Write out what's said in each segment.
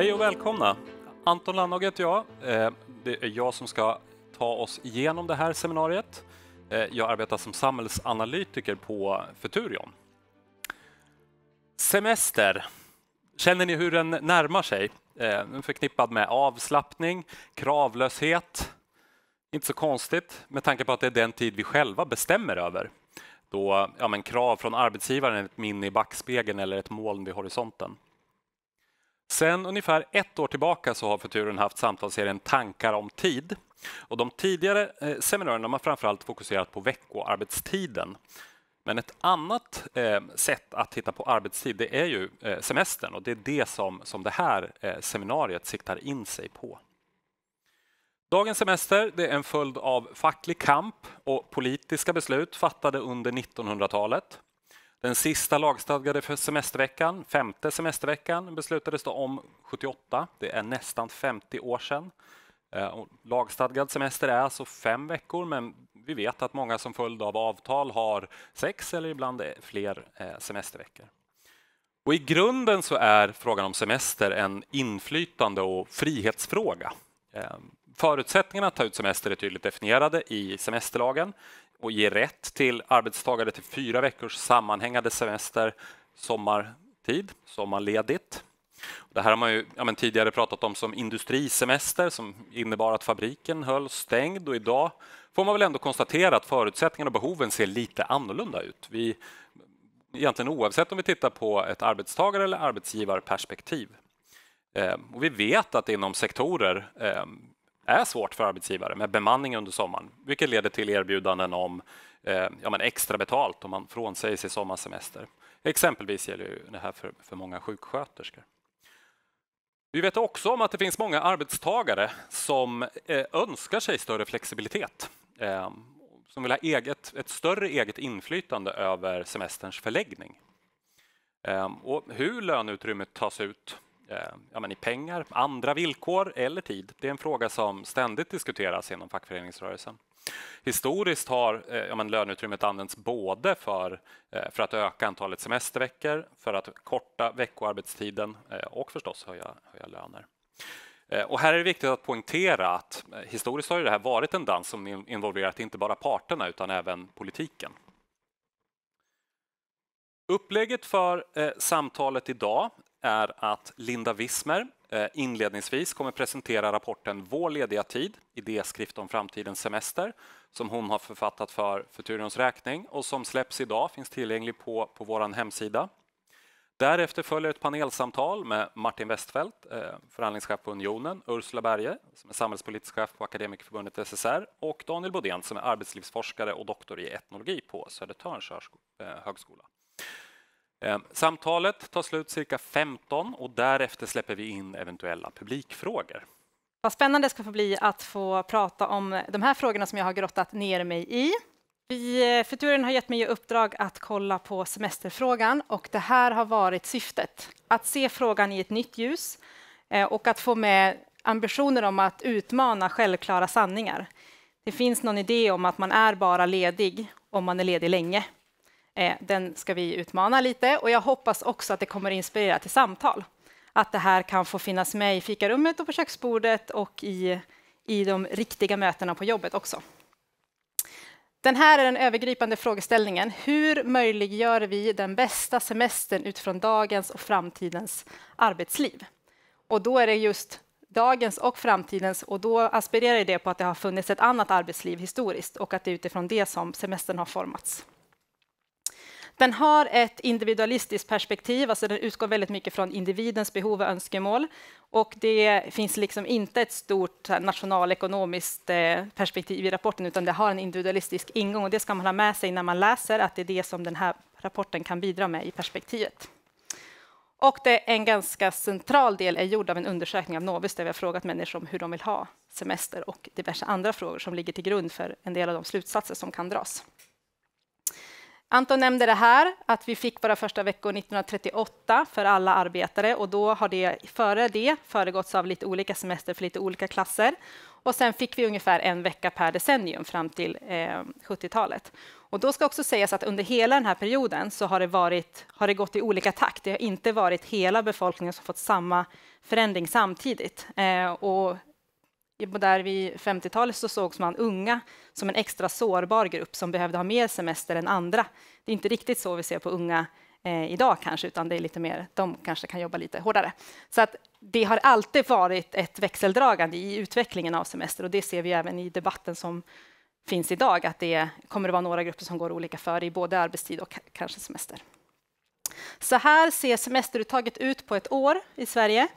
Hej och välkomna! Anton Landhage heter jag. Eh, det är jag som ska ta oss igenom det här seminariet. Eh, jag arbetar som samhällsanalytiker på Futurion. Semester. Känner ni hur den närmar sig? Den eh, är förknippad med avslappning, kravlöshet. Inte så konstigt med tanke på att det är den tid vi själva bestämmer över. Då ja, men krav från arbetsgivaren är ett minne i backspegeln eller ett moln vid horisonten. Sen ungefär ett år tillbaka så har Futuren haft samtalsserien Tankar om tid. Och de tidigare eh, seminarierna har framförallt fokuserat på veckoarbetstiden. Men ett annat eh, sätt att titta på arbetstid det är ju eh, semestern och det är det som, som det här seminariet siktar in sig på. Dagens semester det är en följd av facklig kamp och politiska beslut fattade under 1900-talet. Den sista lagstadgade för semesterveckan, femte semesterveckan, beslutades då om 78. Det är nästan 50 år sedan. Eh, lagstadgad semester är alltså fem veckor, men vi vet att många som följd av avtal har sex eller ibland fler eh, semesterveckor. Och I grunden så är frågan om semester en inflytande och frihetsfråga. Eh, förutsättningarna att ta ut semester är tydligt definierade i semesterlagen och ge rätt till arbetstagare till fyra veckors sammanhängande semester sommartid, sommarledigt. Det här har man ju ja, tidigare pratat om som industrisemester som innebar att fabriken höll stängd och idag får man väl ändå konstatera att förutsättningarna och behoven ser lite annorlunda ut. Vi, egentligen oavsett om vi tittar på ett arbetstagare eller arbetsgivarperspektiv. Eh, och vi vet att inom sektorer eh, är svårt för arbetsgivare med bemanning under sommaren, vilket leder till erbjudanden om eh, ja, men extra betalt om man frånsäger sig sommarsemester. Exempelvis gäller det här för, för många sjuksköterskor. Vi vet också om att det finns många arbetstagare som eh, önskar sig större flexibilitet. Eh, som vill ha eget, ett större eget inflytande över semesterns förläggning. Eh, och hur löneutrymmet tas ut Eh, ja, men i pengar, andra villkor eller tid? Det är en fråga som ständigt diskuteras inom fackföreningsrörelsen. Historiskt har eh, ja, men löneutrymmet använts både för, eh, för att öka antalet semesterveckor, för att korta veckoarbetstiden och förstås höja, höja löner. Och här är det viktigt att poängtera att historiskt har det här varit en dans som involverat inte bara parterna utan även politiken. Upplägget för eh, samtalet idag är att Linda Wismer eh, inledningsvis kommer presentera rapporten Vår lediga tid, idéskrift om framtidens semester, som hon har författat för Futurions räkning och som släpps idag, finns tillgänglig på, på vår hemsida. Därefter följer ett panelsamtal med Martin Westfeldt, eh, förhandlingschef på Unionen, Ursula Berge, som är samhällspolitisk chef på Akademikerförbundet SSR och Daniel Bodén som är arbetslivsforskare och doktor i etnologi på Södertörns eh, högskola. Ehm, samtalet tar slut cirka 15 och därefter släpper vi in eventuella publikfrågor. Vad spännande det ska få bli att få prata om de här frågorna som jag har grottat ner mig i. Vi, eh, Futuren har gett mig i uppdrag att kolla på semesterfrågan och det här har varit syftet. Att se frågan i ett nytt ljus eh, och att få med ambitioner om att utmana självklara sanningar. Det finns någon idé om att man är bara ledig om man är ledig länge Eh, den ska vi utmana lite och jag hoppas också att det kommer inspirera till samtal. Att det här kan få finnas med i fikarummet och på köksbordet och i, i de riktiga mötena på jobbet också. Den här är den övergripande frågeställningen. Hur möjliggör vi den bästa semestern utifrån dagens och framtidens arbetsliv? Och då är det just dagens och framtidens och då aspirerar det på att det har funnits ett annat arbetsliv historiskt och att det är utifrån det som semestern har formats. Den har ett individualistiskt perspektiv, alltså den utgår väldigt mycket från individens behov och önskemål. Och det finns liksom inte ett stort nationalekonomiskt eh, perspektiv i rapporten, utan det har en individualistisk ingång. Och det ska man ha med sig när man läser, att det är det som den här rapporten kan bidra med i perspektivet. Och det, är en ganska central del är gjord av en undersökning av Novus där vi har frågat människor om hur de vill ha semester och diverse andra frågor som ligger till grund för en del av de slutsatser som kan dras. Anton nämnde det här, att vi fick våra första veckor 1938 för alla arbetare och då har det före det föregåtts av lite olika semester för lite olika klasser. Och sen fick vi ungefär en vecka per decennium fram till eh, 70-talet. Och då ska också sägas att under hela den här perioden så har det, varit, har det gått i olika takt. Det har inte varit hela befolkningen som fått samma förändring samtidigt. Eh, och där vid 50-talet så sågs man unga som en extra sårbar grupp som behövde ha mer semester än andra. Det är inte riktigt så vi ser på unga eh, idag kanske, utan det är lite mer, de kanske kan jobba lite hårdare. Så att det har alltid varit ett växeldragande i utvecklingen av semester och det ser vi även i debatten som finns idag, att det kommer att vara några grupper som går olika före i både arbetstid och kanske semester. Så här ser semesteruttaget ut på ett år i Sverige.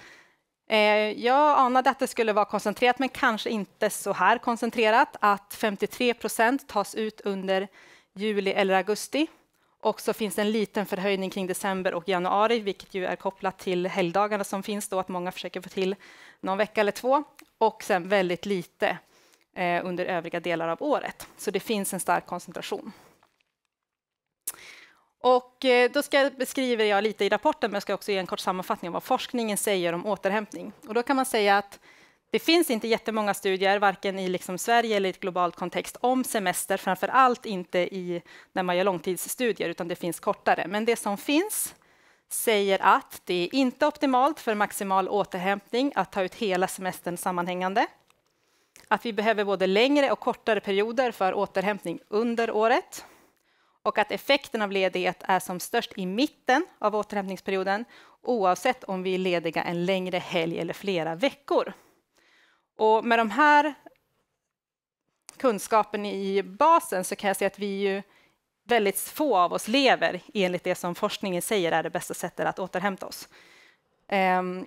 Eh, jag anade att det skulle vara koncentrerat, men kanske inte så här koncentrerat. Att 53 procent tas ut under juli eller augusti. Och så finns det en liten förhöjning kring december och januari, vilket ju är kopplat till helgdagarna som finns då, att många försöker få till någon vecka eller två. Och sen väldigt lite eh, under övriga delar av året. Så det finns en stark koncentration. Och eh, då ska jag, beskriver jag lite i rapporten, men jag ska också ge en kort sammanfattning av vad forskningen säger om återhämtning. Och då kan man säga att det finns inte jättemånga studier, varken i liksom Sverige eller i ett globalt kontext, om semester, framför allt inte i, när man gör långtidsstudier, utan det finns kortare. Men det som finns säger att det är inte optimalt för maximal återhämtning att ta ut hela semestern sammanhängande. Att vi behöver både längre och kortare perioder för återhämtning under året och att effekten av ledighet är som störst i mitten av återhämtningsperioden oavsett om vi är lediga en längre helg eller flera veckor. Och med de här kunskapen i basen så kan jag säga att vi ju väldigt få av oss lever enligt det som forskningen säger är det bästa sättet att återhämta oss. Um,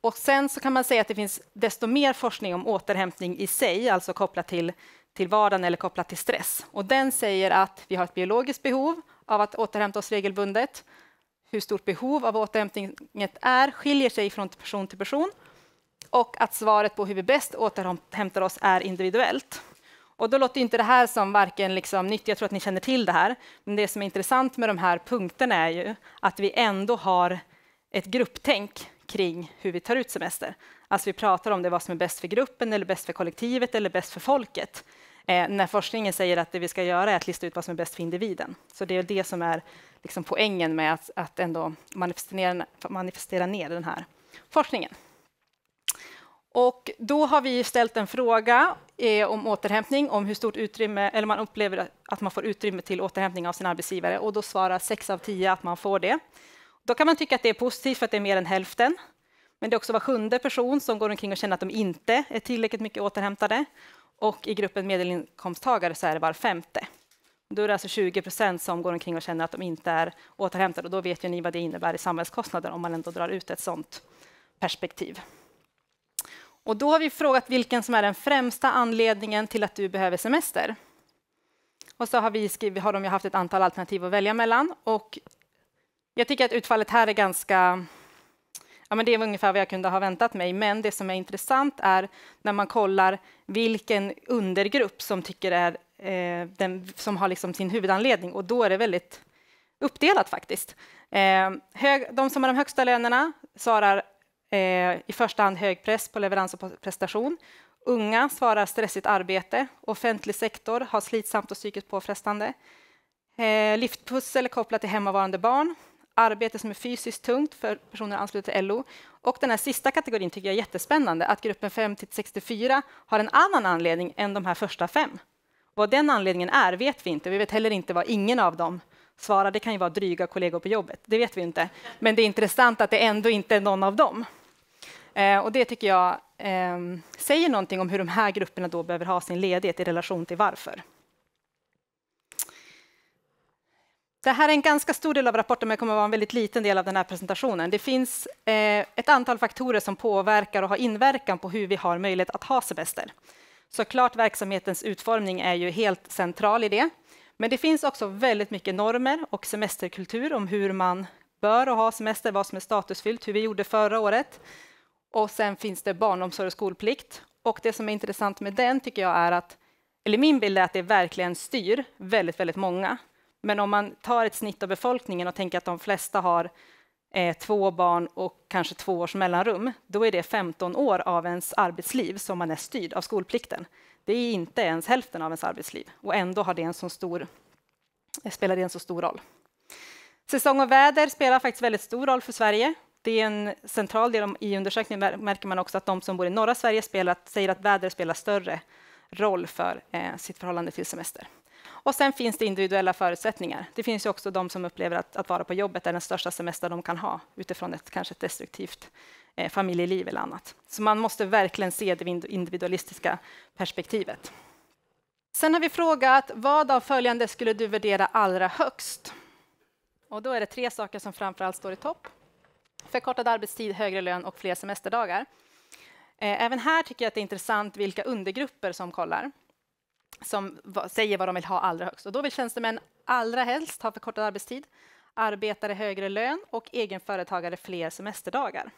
och sen så kan man säga att det finns desto mer forskning om återhämtning i sig, alltså kopplat till till vardagen eller kopplat till stress. Och den säger att vi har ett biologiskt behov av att återhämta oss regelbundet. Hur stort behov av återhämtninget är skiljer sig från person till person och att svaret på hur vi bäst återhämtar oss är individuellt. Och då låter inte det här som varken liksom nytt, jag tror att ni känner till det här, men det som är intressant med de här punkterna är ju att vi ändå har ett grupptänk kring hur vi tar ut semester. Alltså vi pratar om det, vad som är bäst för gruppen eller bäst för kollektivet eller bäst för folket Eh, när forskningen säger att det vi ska göra är att lista ut vad som är bäst för individen. Så det är det som är liksom poängen med att, att ändå manifestera, manifestera ner den här forskningen. Och då har vi ställt en fråga eh, om återhämtning, om hur stort utrymme, eller man upplever att man får utrymme till återhämtning av sin arbetsgivare och då svarar 6 av 10 att man får det. Då kan man tycka att det är positivt för att det är mer än hälften. Men det är också var sjunde person som går omkring och känner att de inte är tillräckligt mycket återhämtade. Och i gruppen medelinkomsttagare så är det var femte. Då är det alltså 20 procent som går omkring och känner att de inte är återhämtade. Och då vet ju ni vad det innebär i samhällskostnader om man ändå drar ut ett sådant perspektiv. Och då har vi frågat vilken som är den främsta anledningen till att du behöver semester. Och så har, vi skrivit, har de ju haft ett antal alternativ att välja mellan. Och jag tycker att utfallet här är ganska ja, men det var ungefär vad jag kunde ha väntat mig. Men det som är intressant är när man kollar vilken undergrupp som tycker är eh, den som har liksom sin huvudanledning och då är det väldigt uppdelat faktiskt. Eh, hög, de som har de högsta lönerna svarar eh, i första hand hög press på leverans och prestation. Unga svarar stressigt arbete. Offentlig sektor har slitsamt och psykiskt påfrestande. Eh, lyftpussel är kopplat till hemmavarande barn arbete som är fysiskt tungt för personer anslutna till LO. Och den här sista kategorin tycker jag är jättespännande, att gruppen 5 till 64 har en annan anledning än de här första fem. Vad den anledningen är vet vi inte. Vi vet heller inte vad ingen av dem svarar. Det kan ju vara dryga kollegor på jobbet, det vet vi inte. Men det är intressant att det ändå inte är någon av dem. Eh, och det tycker jag eh, säger någonting om hur de här grupperna då behöver ha sin ledighet i relation till varför. Det här är en ganska stor del av rapporten, men kommer att vara en väldigt liten del av den här presentationen. Det finns eh, ett antal faktorer som påverkar och har inverkan på hur vi har möjlighet att ha semester. Såklart verksamhetens utformning är ju helt central i det. Men det finns också väldigt mycket normer och semesterkultur om hur man bör ha semester, vad som är statusfyllt, hur vi gjorde förra året. Och sen finns det barnomsorg och skolplikt. Och det som är intressant med den tycker jag är att, eller min bild är att det verkligen styr väldigt, väldigt många. Men om man tar ett snitt av befolkningen och tänker att de flesta har eh, två barn och kanske två års mellanrum, då är det 15 år av ens arbetsliv som man är styrd av skolplikten. Det är inte ens hälften av ens arbetsliv och ändå har det en så stor, eh, spelar det en så stor roll. Säsong och väder spelar faktiskt väldigt stor roll för Sverige. Det är en central del i undersökningen märker man också att de som bor i norra Sverige spelar, säger att väder spelar större roll för eh, sitt förhållande till semester. Och sen finns det individuella förutsättningar. Det finns ju också de som upplever att, att vara på jobbet är den största semester de kan ha utifrån ett kanske ett destruktivt eh, familjeliv eller annat. Så man måste verkligen se det individualistiska perspektivet. Sen har vi frågat vad av följande skulle du värdera allra högst? Och då är det tre saker som framför allt står i topp. Förkortad arbetstid, högre lön och fler semesterdagar. Eh, även här tycker jag att det är intressant vilka undergrupper som kollar som säger vad de vill ha allra högst. Och då vill tjänstemän allra helst ha förkortad arbetstid, arbetare högre lön och egenföretagare fler semesterdagar.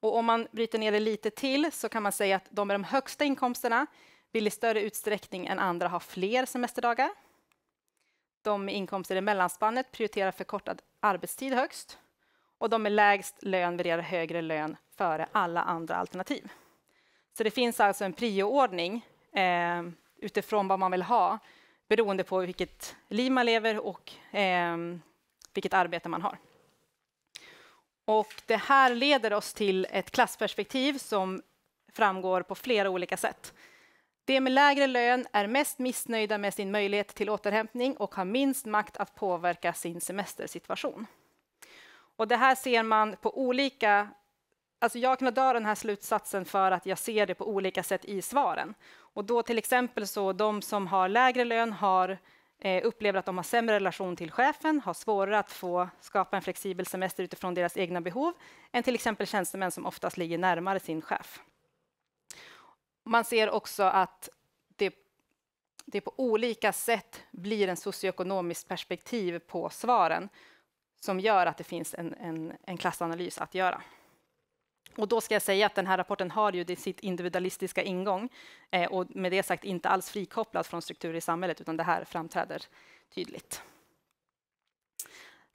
Och om man bryter ner det lite till så kan man säga att de med de högsta inkomsterna vill i större utsträckning än andra ha fler semesterdagar. De med inkomster i mellanspannet prioriterar förkortad arbetstid högst och de med lägst lön värderar högre lön före alla andra alternativ. Så det finns alltså en prioordning eh, utifrån vad man vill ha beroende på vilket liv man lever och eh, vilket arbete man har. Och det här leder oss till ett klassperspektiv som framgår på flera olika sätt. De med lägre lön är mest missnöjda med sin möjlighet till återhämtning och har minst makt att påverka sin semestersituation. Och det här ser man på olika... Alltså jag kan dra den här slutsatsen för att jag ser det på olika sätt i svaren. Och då till exempel så de som har lägre lön har eh, upplever att de har sämre relation till chefen, har svårare att få skapa en flexibel semester utifrån deras egna behov än till exempel tjänstemän som oftast ligger närmare sin chef. Man ser också att det, det på olika sätt blir en socioekonomisk perspektiv på svaren som gör att det finns en, en, en klassanalys att göra. Och då ska jag säga att den här rapporten har ju sitt individualistiska ingång eh, och med det sagt inte alls frikopplat från strukturer i samhället, utan det här framträder tydligt.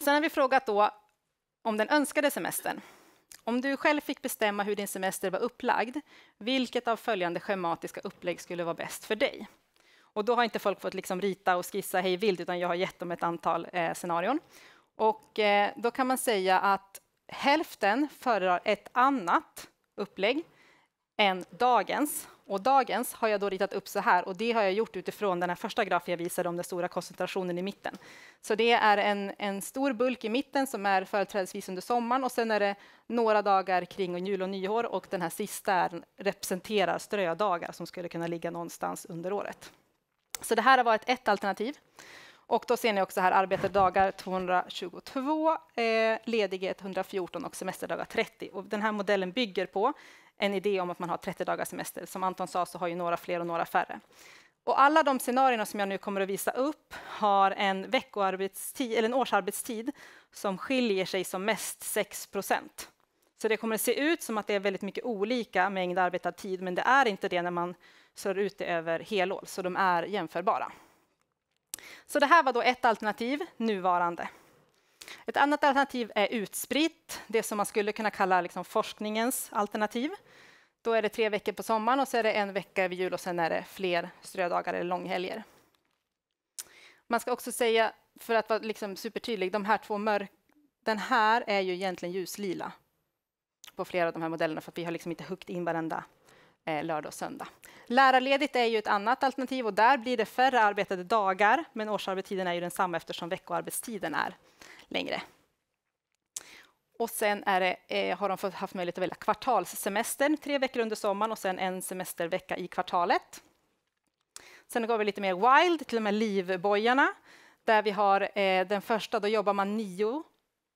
Sen har vi frågat då om den önskade semestern. Om du själv fick bestämma hur din semester var upplagd, vilket av följande schematiska upplägg skulle vara bäst för dig? Och då har inte folk fått liksom rita och skissa hej vilt, utan jag har gett dem ett antal eh, scenarion. Och eh, då kan man säga att hälften föredrar ett annat upplägg än dagens. Och dagens har jag då ritat upp så här och det har jag gjort utifrån den här första grafen jag visade om den stora koncentrationen i mitten. Så det är en, en stor bulk i mitten som är företrädesvis under sommaren och sen är det några dagar kring jul och nyår och den här sista representerar strödagar som skulle kunna ligga någonstans under året. Så det här har varit ett alternativ. Och då ser ni också här arbetardagar 222, eh, ledighet 114 och semesterdagar 30. Och den här modellen bygger på en idé om att man har 30 dagars semester. Som Anton sa så har ju några fler och några färre. Och alla de scenarierna som jag nu kommer att visa upp har en veckoarbetstid eller en årsarbetstid som skiljer sig som mest 6 Så det kommer att se ut som att det är väldigt mycket olika mängd arbetad tid, men det är inte det när man slår ut det över helår, så de är jämförbara. Så det här var då ett alternativ, nuvarande. Ett annat alternativ är utspritt, det som man skulle kunna kalla liksom forskningens alternativ. Då är det tre veckor på sommaren och så är det en vecka vid jul och sen är det fler strödagar eller långhelger. Man ska också säga, för att vara liksom supertydlig, de här två mörk... Den här är ju egentligen ljuslila på flera av de här modellerna för att vi har liksom inte huggit in varenda eh, lördag och söndag. Lärarledigt är ju ett annat alternativ och där blir det färre arbetade dagar, men årsarbetstiden är ju densamma eftersom veckoarbetstiden är längre. Och sen det, eh, har de haft möjlighet att välja kvartalssemester, tre veckor under sommaren och sen en semestervecka i kvartalet. Sen går vi lite mer wild, till och med livbojarna, där vi har eh, den första, då jobbar man nio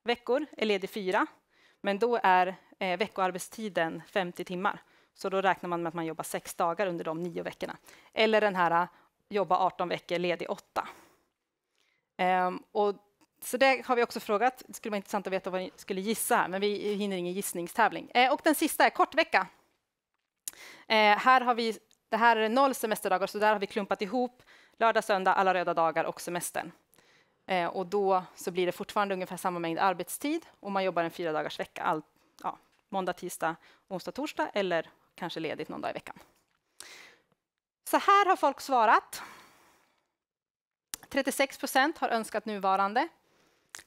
veckor, är ledig fyra, men då är eh, veckoarbetstiden 50 timmar. Så då räknar man med att man jobbar sex dagar under de nio veckorna. Eller den här jobba 18 veckor, ledig 8. Um, ehm, och så det har vi också frågat. Det skulle vara intressant att veta vad ni skulle gissa här, men vi hinner ingen gissningstävling. Eh, och den sista är kortvecka. Eh, här har vi, det här är noll semesterdagar, så där har vi klumpat ihop lördag, söndag, alla röda dagar och semestern. Eh, och då så blir det fortfarande ungefär samma mängd arbetstid och man jobbar en fyra dagars vecka, all, ja, måndag, tisdag, onsdag, torsdag eller kanske ledigt någon dag i veckan. Så här har folk svarat. 36 procent har önskat nuvarande.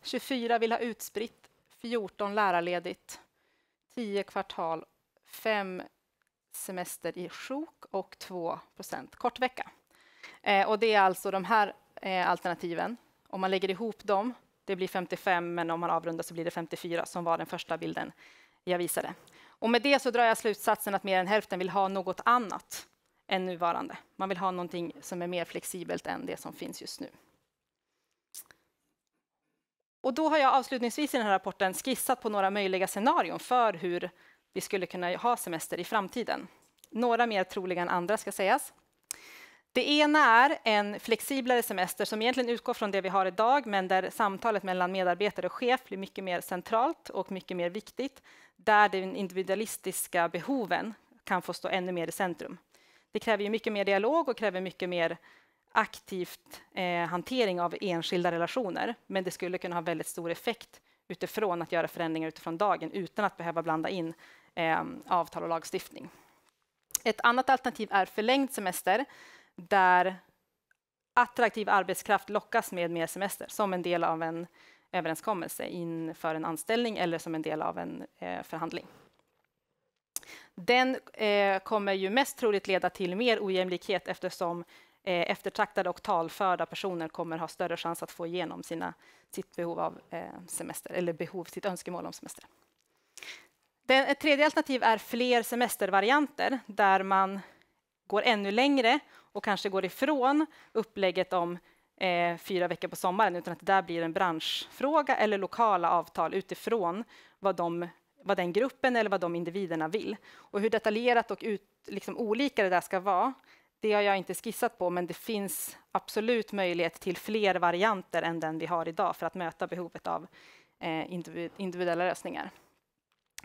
24 vill ha utspritt, 14 lärarledigt, 10 kvartal, 5 semester i sjok och 2 procent kortvecka. Eh, och det är alltså de här eh, alternativen. Om man lägger ihop dem, det blir 55, men om man avrundar så blir det 54 som var den första bilden jag visade. Och med det så drar jag slutsatsen att mer än hälften vill ha något annat än nuvarande. Man vill ha någonting som är mer flexibelt än det som finns just nu. Och då har jag avslutningsvis i den här rapporten skissat på några möjliga scenarion för hur vi skulle kunna ha semester i framtiden. Några mer troliga än andra ska sägas. Det ena är en flexiblare semester som egentligen utgår från det vi har idag, men där samtalet mellan medarbetare och chef blir mycket mer centralt och mycket mer viktigt, där de individualistiska behoven kan få stå ännu mer i centrum. Det kräver ju mycket mer dialog och kräver mycket mer aktivt eh, hantering av enskilda relationer, men det skulle kunna ha väldigt stor effekt utifrån att göra förändringar utifrån dagen utan att behöva blanda in eh, avtal och lagstiftning. Ett annat alternativ är förlängd semester där attraktiv arbetskraft lockas med mer semester som en del av en överenskommelse inför en anställning eller som en del av en eh, förhandling. Den eh, kommer ju mest troligt leda till mer ojämlikhet eftersom eh, eftertraktade och talförda personer kommer ha större chans att få igenom sina, sitt behov av eh, semester eller behov, sitt önskemål om semester. Den, ett tredje alternativ är fler semestervarianter där man går ännu längre och kanske går ifrån upplägget om eh, fyra veckor på sommaren, utan att det där blir en branschfråga eller lokala avtal utifrån vad, de, vad den gruppen eller vad de individerna vill. Och hur detaljerat och ut, liksom olika det där ska vara, det har jag inte skissat på, men det finns absolut möjlighet till fler varianter än den vi har idag för att möta behovet av eh, individuella lösningar.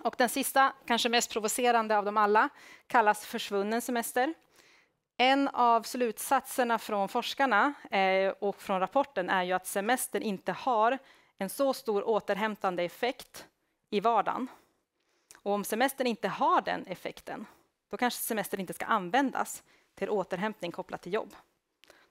Och den sista, kanske mest provocerande av dem alla, kallas försvunnen semester. En av slutsatserna från forskarna eh, och från rapporten är ju att semestern inte har en så stor återhämtande effekt i vardagen. Och om semestern inte har den effekten, då kanske semestern inte ska användas till återhämtning kopplat till jobb.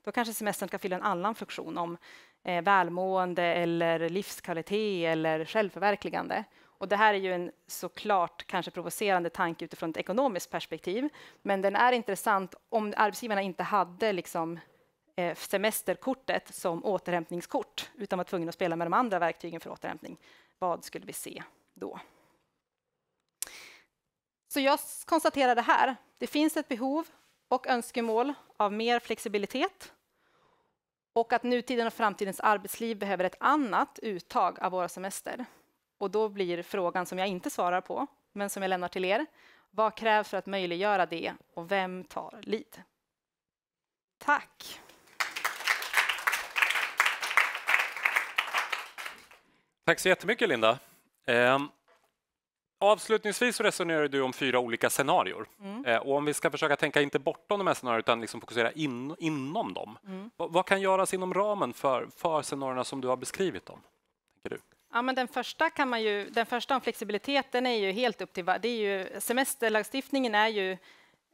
Då kanske semestern ska fylla en annan funktion om eh, välmående eller livskvalitet eller självförverkligande. Och det här är ju en såklart kanske provocerande tanke utifrån ett ekonomiskt perspektiv, men den är intressant om arbetsgivarna inte hade liksom eh, semesterkortet som återhämtningskort utan var tvungna att spela med de andra verktygen för återhämtning. Vad skulle vi se då? Så jag konstaterar det här. Det finns ett behov och önskemål av mer flexibilitet och att nutiden och framtidens arbetsliv behöver ett annat uttag av våra semester. Och då blir frågan som jag inte svarar på, men som jag lämnar till er, vad krävs för att möjliggöra det och vem tar lid? Tack! Tack så jättemycket, Linda. Eh, avslutningsvis så resonerar du om fyra olika scenarier. Mm. Eh, och om vi ska försöka tänka inte bortom de här scenarierna utan liksom fokusera in, inom dem. Mm. vad kan göras inom ramen för, för scenarierna som du har beskrivit dem? Ja, men den första kan man ju, den första om flexibiliteten är ju helt upp till det är ju, semesterlagstiftningen är ju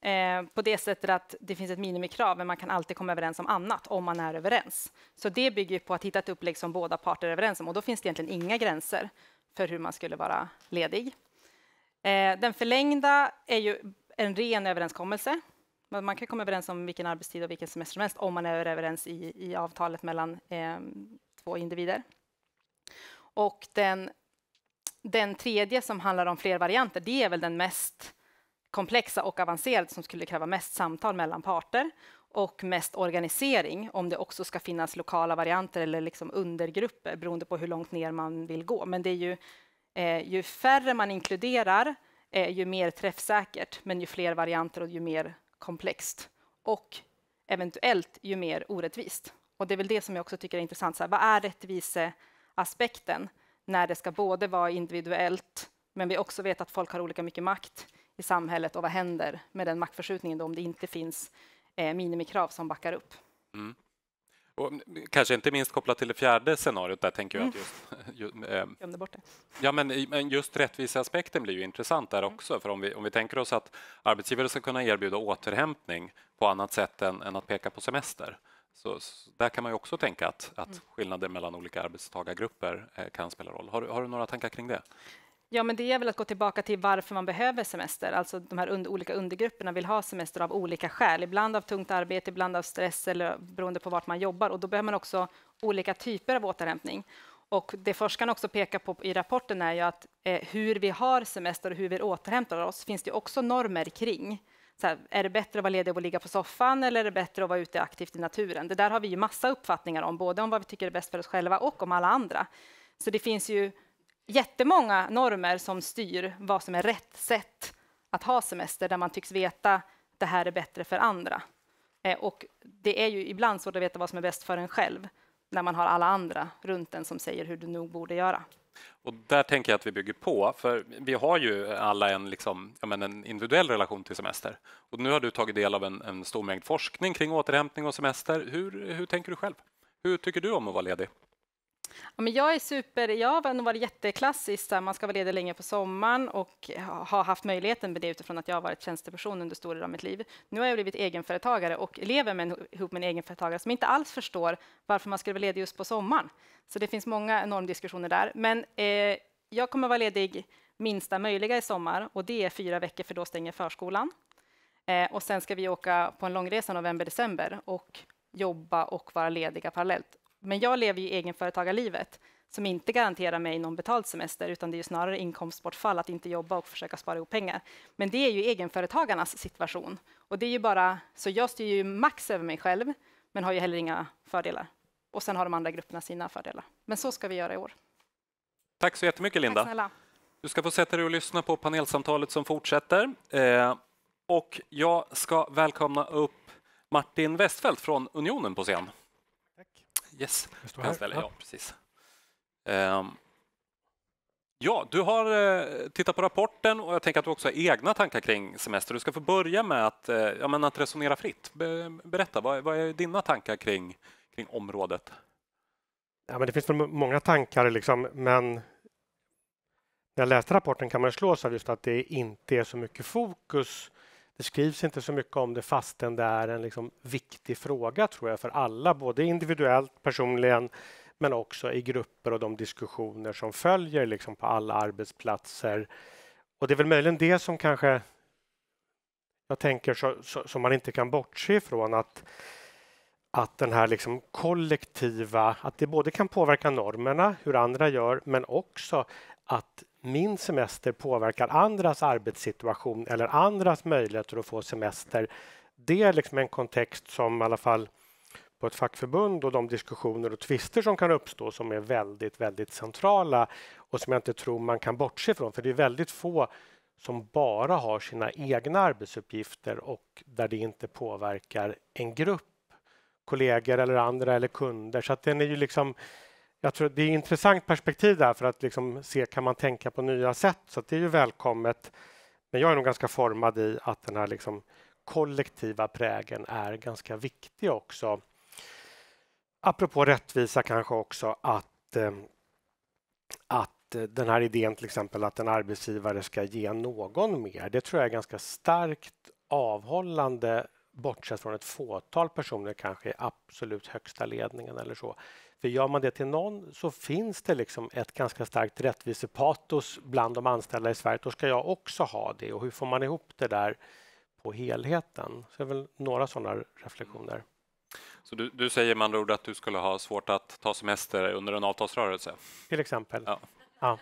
eh, på det sättet att det finns ett minimikrav, men man kan alltid komma överens om annat om man är överens. Så det bygger på att hitta ett upplägg som båda parter är överens om och då finns det egentligen inga gränser för hur man skulle vara ledig. Eh, den förlängda är ju en ren överenskommelse. Man kan komma överens om vilken arbetstid och vilken semester som helst om man är överens i, i avtalet mellan eh, två individer. Och den, den tredje som handlar om fler varianter, det är väl den mest komplexa och avancerade som skulle kräva mest samtal mellan parter och mest organisering om det också ska finnas lokala varianter eller liksom undergrupper beroende på hur långt ner man vill gå. Men det är ju, eh, ju färre man inkluderar, eh, ju mer träffsäkert, men ju fler varianter och ju mer komplext och eventuellt ju mer orättvist. Och det är väl det som jag också tycker är intressant. Så här, vad är rättvise aspekten när det ska både vara individuellt, men vi också vet att folk har olika mycket makt i samhället och vad händer med den maktförskjutningen då, om det inte finns eh, minimikrav som backar upp? Mm. Och mm, kanske inte minst kopplat till det fjärde scenariot, där tänker jag att mm. just... just eh, bort det. Ja, men, men just rättviseaspekten blir ju intressant där mm. också, för om vi, om vi tänker oss att arbetsgivare ska kunna erbjuda återhämtning på annat sätt än, än att peka på semester, så, så, där kan man ju också tänka att, att mm. skillnader mellan olika arbetstagargrupper eh, kan spela roll. Har, har, du några tankar kring det? Ja, men det är väl att gå tillbaka till varför man behöver semester. Alltså de här under, olika undergrupperna vill ha semester av olika skäl. Ibland av tungt arbete, ibland av stress eller beroende på vart man jobbar. Och då behöver man också olika typer av återhämtning. Och det forskarna också pekar på i rapporten är ju att eh, hur vi har semester och hur vi återhämtar oss finns det också normer kring så här, är det bättre att vara ledig och ligga på soffan eller är det bättre att vara ute aktivt i naturen? Det där har vi ju massa uppfattningar om, både om vad vi tycker är bäst för oss själva och om alla andra. Så det finns ju jättemånga normer som styr vad som är rätt sätt att ha semester, där man tycks veta det här är bättre för andra. Eh, och det är ju ibland svårt att veta vad som är bäst för en själv, när man har alla andra runt en som säger hur du nog borde göra. Och där tänker jag att vi bygger på, för vi har ju alla en, liksom, men, en individuell relation till semester. Och nu har du tagit del av en, en stor mängd forskning kring återhämtning och semester. Hur, hur tänker du själv? Hur tycker du om att vara ledig? Ja, men jag är super, jag har nog varit jätteklassisk, man ska vara ledig länge på sommaren och har haft möjligheten med det utifrån att jag har varit tjänsteperson under stora delar av mitt liv. Nu har jag blivit egenföretagare och lever med en, ihop med en egenföretagare som inte alls förstår varför man skulle vara ledig just på sommaren. Så det finns många enorma diskussioner där. Men eh, jag kommer vara ledig minsta möjliga i sommar och det är fyra veckor för då stänger förskolan. Eh, och sen ska vi åka på en långresa november-december och jobba och vara lediga parallellt. Men jag lever ju egenföretagarlivet som inte garanterar mig någon betald semester, utan det är ju snarare inkomstbortfall att inte jobba och försöka spara ihop pengar. Men det är ju egenföretagarnas situation. Och det är ju bara, så jag styr ju max över mig själv, men har ju heller inga fördelar. Och sen har de andra grupperna sina fördelar. Men så ska vi göra i år. Tack så jättemycket, Linda. Du ska få sätta dig och lyssna på panelsamtalet som fortsätter. Eh, och jag ska välkomna upp Martin Westfeldt från Unionen på scen. Yes, den ställer ja. jag. Precis. Um, ja, du har uh, tittat på rapporten och jag tänker att du också har egna tankar kring semester. Du ska få börja med att, uh, ja, men att resonera fritt. Be berätta, vad, vad, är dina tankar kring, kring området? Ja, men det finns många tankar, liksom, men när jag läste rapporten kan man slås av just att det inte är så mycket fokus det skrivs inte så mycket om det fastän det är en liksom viktig fråga tror jag för alla, både individuellt, personligen men också i grupper och de diskussioner som följer liksom på alla arbetsplatser. Och det är väl möjligen det som kanske jag tänker så, så, som man inte kan bortse ifrån att, att den här liksom kollektiva, att det både kan påverka normerna, hur andra gör, men också att min semester påverkar andras arbetssituation eller andras möjligheter att få semester. Det är liksom en kontext som i alla fall på ett fackförbund och de diskussioner och tvister som kan uppstå som är väldigt, väldigt centrala och som jag inte tror man kan bortse ifrån. För det är väldigt få som bara har sina egna arbetsuppgifter och där det inte påverkar en grupp kollegor eller andra eller kunder. Så att den är ju liksom jag tror det är ett intressant perspektiv där för att liksom se kan man tänka på nya sätt. Så det är ju välkommet. Men jag är nog ganska formad i att den här liksom kollektiva prägen är ganska viktig också. Apropå rättvisa kanske också att, eh, att eh, den här idén till exempel att en arbetsgivare ska ge någon mer. Det tror jag är ganska starkt avhållande bortsett från ett fåtal personer kanske i absolut högsta ledningen eller så. För gör man det till någon så finns det liksom ett ganska starkt rättvisepatos bland de anställda i Sverige. Då ska jag också ha det och hur får man ihop det där på helheten? Så det är väl några sådana reflektioner. Så du, du säger med andra ord att du skulle ha svårt att ta semester under en avtalsrörelse? Till exempel. Ja. ja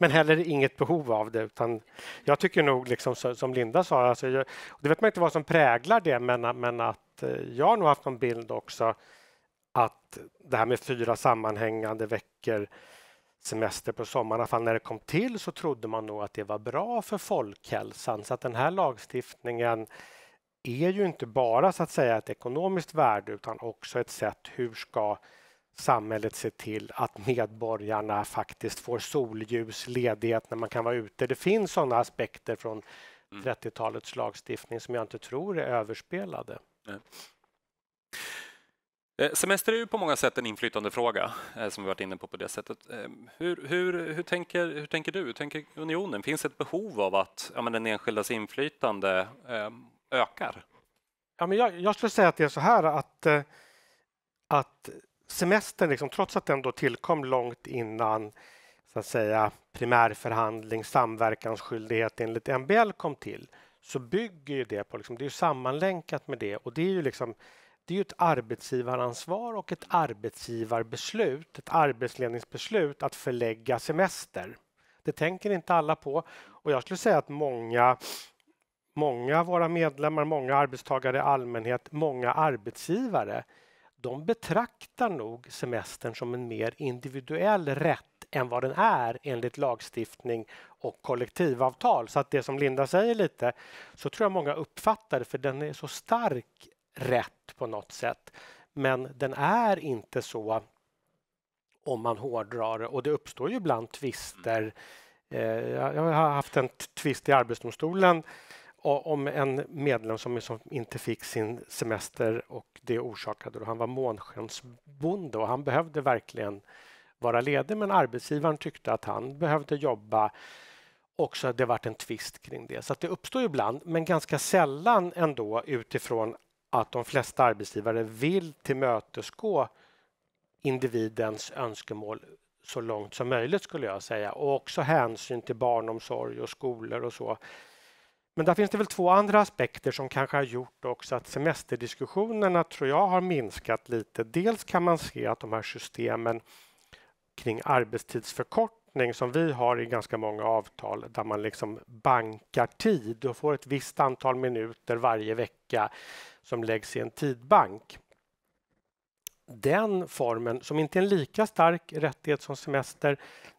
men heller inget behov av det. Utan jag tycker nog, liksom, som Linda sa, alltså, jag, det vet man inte vad som präglar det, men, men att eh, jag har nog haft någon bild också att det här med fyra sammanhängande veckor semester på sommaren, i alla fall när det kom till så trodde man nog att det var bra för folkhälsan. Så att den här lagstiftningen är ju inte bara så att säga ett ekonomiskt värde utan också ett sätt hur ska samhället se till att medborgarna faktiskt får solljus, ledighet när man kan vara ute. Det finns sådana aspekter från 30-talets mm. lagstiftning som jag inte tror är överspelade. Eh, semester är ju på många sätt en inflytande fråga eh, som vi varit inne på på det sättet. Eh, hur, hur, hur, tänker, hur tänker du? Hur tänker unionen? Finns ett behov av att ja, men den enskildas inflytande ökar? Ja, men jag, jag skulle säga att det är så här att, att semestern, liksom, trots att den då tillkom långt innan så att säga, primärförhandling, samverkansskyldighet enligt MBL kom till, så bygger ju det på, liksom, det är sammanlänkat med det och det är ju liksom det är ett arbetsgivaransvar och ett arbetsgivarbeslut, ett arbetsledningsbeslut att förlägga semester. Det tänker inte alla på och jag skulle säga att många många av våra medlemmar, många arbetstagare i allmänhet, många arbetsgivare de betraktar nog semestern som en mer individuell rätt än vad den är enligt lagstiftning och kollektivavtal. Så att det som Linda säger lite så tror jag många uppfattar det för den är så stark rätt på något sätt. Men den är inte så om man hårdrar det och det uppstår ju ibland tvister. Mm. Eh, jag har haft en tvist i Arbetsdomstolen om en medlem som, som, liksom inte fick sin semester och det orsakade då. Han var månskensbonde och han behövde verkligen vara ledig men arbetsgivaren tyckte att han behövde jobba och så det varit en tvist kring det. Så det uppstår ibland, men ganska sällan ändå utifrån att de flesta arbetsgivare vill tillmötesgå individens önskemål så långt som möjligt skulle jag säga och också hänsyn till barnomsorg och skolor och så. Men där finns det väl två andra aspekter som kanske har gjort också att semesterdiskussionerna tror jag har minskat lite. Dels kan man se att de här systemen kring arbetstidsförkortning som vi har i ganska många avtal där man liksom bankar tid och får ett visst antal minuter varje vecka som läggs i en tidbank den formen, som inte är en lika stark rättighet som semester,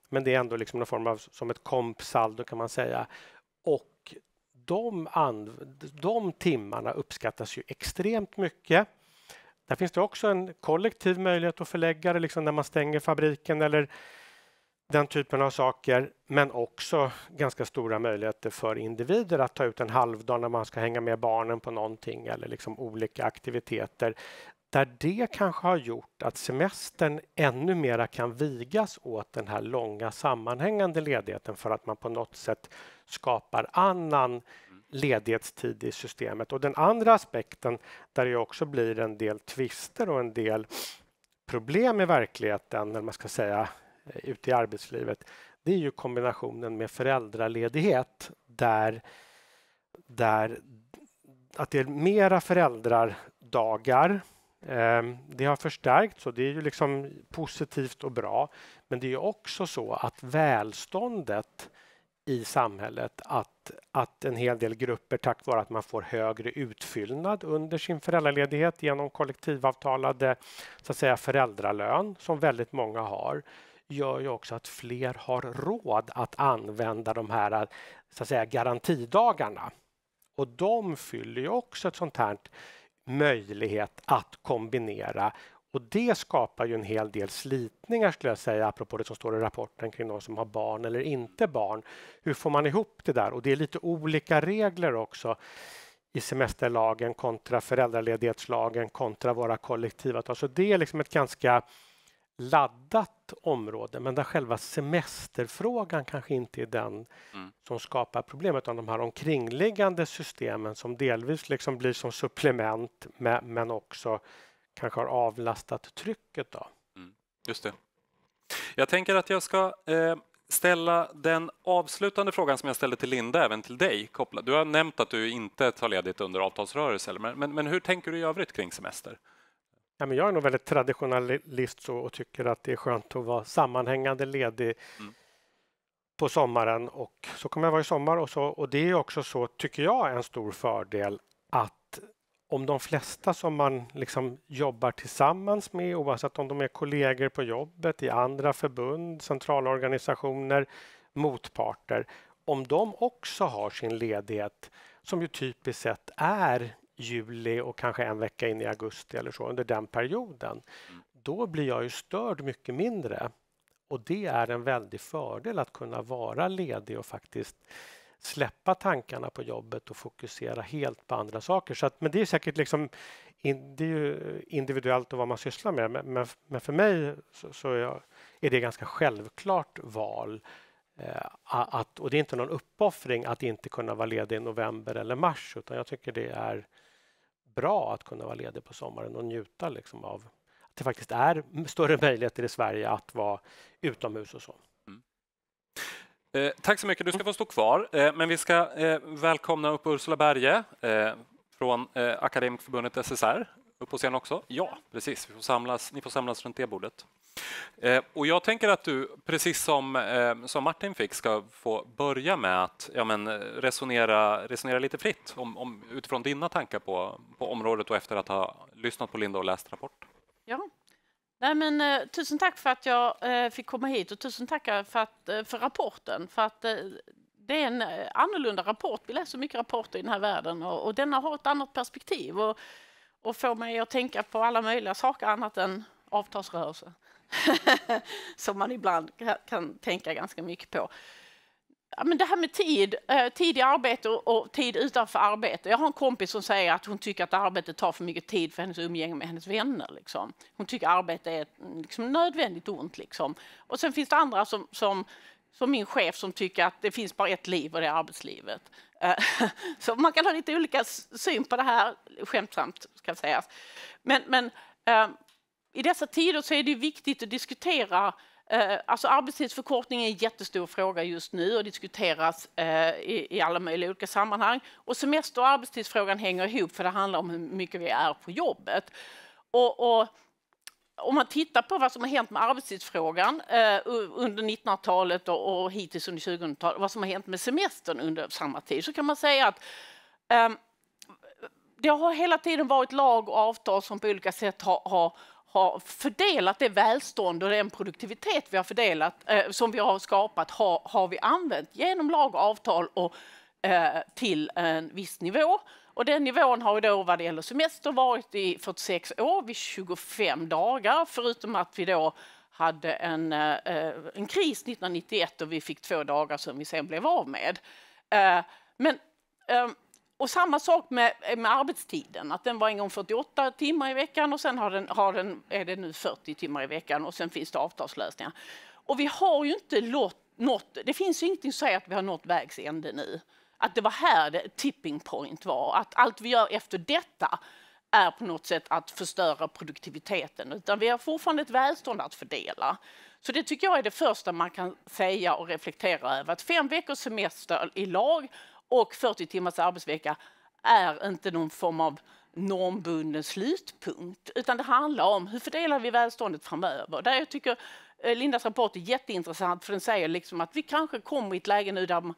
men det är ändå liksom någon form av som ett kompsaldo kan man säga. Och de, de timmarna uppskattas ju extremt mycket. Där finns det också en kollektiv möjlighet att förlägga det liksom när man stänger fabriken eller den typen av saker, men också ganska stora möjligheter för individer att ta ut en halvdag när man ska hänga med barnen på någonting eller liksom olika aktiviteter där det kanske har gjort att semestern ännu mera kan vigas åt den här långa sammanhängande ledigheten för att man på något sätt skapar annan ledighetstid i systemet. Och den andra aspekten där det också blir en del tvister och en del problem i verkligheten, eller man ska säga eh, ute i arbetslivet, det är ju kombinationen med föräldraledighet där, där att det är mera föräldradagar Ehm, det har förstärkts och det är ju liksom positivt och bra. Men det är också så att välståndet i samhället att, att en hel del grupper tack vare att man får högre utfyllnad under sin föräldraledighet genom kollektivavtalade så att säga, föräldralön, som väldigt många har gör ju också att fler har råd att använda de här så att säga, garantidagarna. Och de fyller ju också ett sånt här möjlighet att kombinera och det skapar ju en hel del slitningar skulle jag säga, apropå det som står i rapporten kring de som har barn eller inte barn. Hur får man ihop det där? Och det är lite olika regler också i semesterlagen kontra föräldraledighetslagen kontra våra kollektivavtal. Så det är liksom ett ganska laddat område men där själva semesterfrågan kanske inte är den mm. som skapar problem utan de här omkringliggande systemen som delvis liksom blir som supplement men också kanske har avlastat trycket. Då. Mm. Just det. Jag tänker att jag ska eh ställa den avslutande frågan som jag ställde till Linda, även till dig. Du har nämnt att du inte tar ledigt under avtalsrörelsen, men, men, men hur tänker du i övrigt kring semester? Ja, men jag är nog väldigt traditionalist så och tycker att det är skönt att vara sammanhängande ledig mm. på sommaren och så kommer jag vara i sommar och så. Och det är också så, tycker jag, en stor fördel att om de flesta som man liksom jobbar tillsammans med, oavsett om de är kollegor på jobbet, i andra förbund, centralorganisationer, motparter, om de också har sin ledighet som ju typiskt sett är juli och kanske en vecka in i augusti eller så under den perioden. Mm. Då blir jag ju störd mycket mindre och det är en väldig fördel att kunna vara ledig och faktiskt släppa tankarna på jobbet och fokusera helt på andra saker. Så att, men det är säkert liksom det är individuellt och vad man sysslar med. Men, men, men för mig så, så är, jag, är det ganska självklart val. Eh, att, och det är inte någon uppoffring att inte kunna vara ledig i november eller mars utan jag tycker det är bra att kunna vara ledig på sommaren och njuta liksom av att det faktiskt är större möjligheter i Sverige att vara utomhus och så. Mm. Eh, tack så mycket. Du ska få stå kvar, eh, men vi ska eh, välkomna upp Ursula Berge eh, från eh, Akademikförbundet SSR upp på scen också. Ja, precis. vi Får samlas, ni får samlas runt det bordet. Eh, och jag tänker att du, precis som, eh, som Martin fick, ska få börja med att ja, men, resonera, resonera lite fritt om, om, utifrån dina tankar på, på området och efter att ha lyssnat på Linda och läst rapport. Ja. Nej, men, eh, tusen tack för att jag fick komma hit och tusen tack för, att, för rapporten. För att, det är en annorlunda rapport. Vi läser mycket rapporter i den här världen och, och denna har ett annat perspektiv och, och får mig att tänka på alla möjliga saker annat än avtalsrörelse. som man ibland kan tänka ganska mycket på. Ja, men det här med tid, eh, tid i arbete och tid utanför arbete. Jag har en kompis som säger att hon tycker att arbetet tar för mycket tid för hennes umgänge med hennes vänner. Liksom. Hon tycker arbete är ett mm, liksom, nödvändigt ont. Liksom. Och sen finns det andra som, som, som min chef som tycker att det finns bara ett liv och det är arbetslivet. Eh, så man kan ha lite olika syn på det här, skämtsamt ska sägas. Men, men eh, i dessa tider så är det viktigt att diskutera eh, Alltså arbetstidsförkortning är en jättestor fråga just nu och diskuteras eh, i alla möjliga olika sammanhang. Och semester och arbetstidsfrågan hänger ihop för det handlar om hur mycket vi är på jobbet. Och, och om man tittar på vad som har hänt med arbetstidsfrågan eh, under 1900-talet och, och hittills under 2000-talet, vad som har hänt med semestern under samma tid, så kan man säga att um, det har hela tiden varit lag och avtal som på olika sätt har, har har fördelat det välstånd och den produktivitet vi har fördelat, eh, som vi har skapat har, har vi använt genom lag och avtal och, eh, till en viss nivå. Och den nivån har ju då vad det gäller semester varit i 46 år, vid 25 dagar, förutom att vi då hade en, eh, en kris 1991 och vi fick två dagar som vi sen blev av med. Eh, men ehm, och samma sak med, eh, med arbetstiden, att den var en gång 48 timmar i veckan och sen har den, har den, är det nu 40 timmar i veckan och sen finns det avtalslösningar. Och vi har ju inte låt, nått, det finns ju ingenting som säger att vi har nått vägs ände nu. Att det var här det tipping point var, att allt vi gör efter detta är på något sätt att förstöra produktiviteten, utan vi har fortfarande ett välstånd att fördela. Så det tycker jag är det första man kan säga och reflektera över, att fem veckors semester i lag och 40 timmars arbetsvecka är inte någon form av normbunden slutpunkt, utan det handlar om hur fördelar vi välståndet framöver. Där jag tycker eh, Lindas rapport är jätteintressant för den säger liksom att vi kanske kommer i ett läge nu där,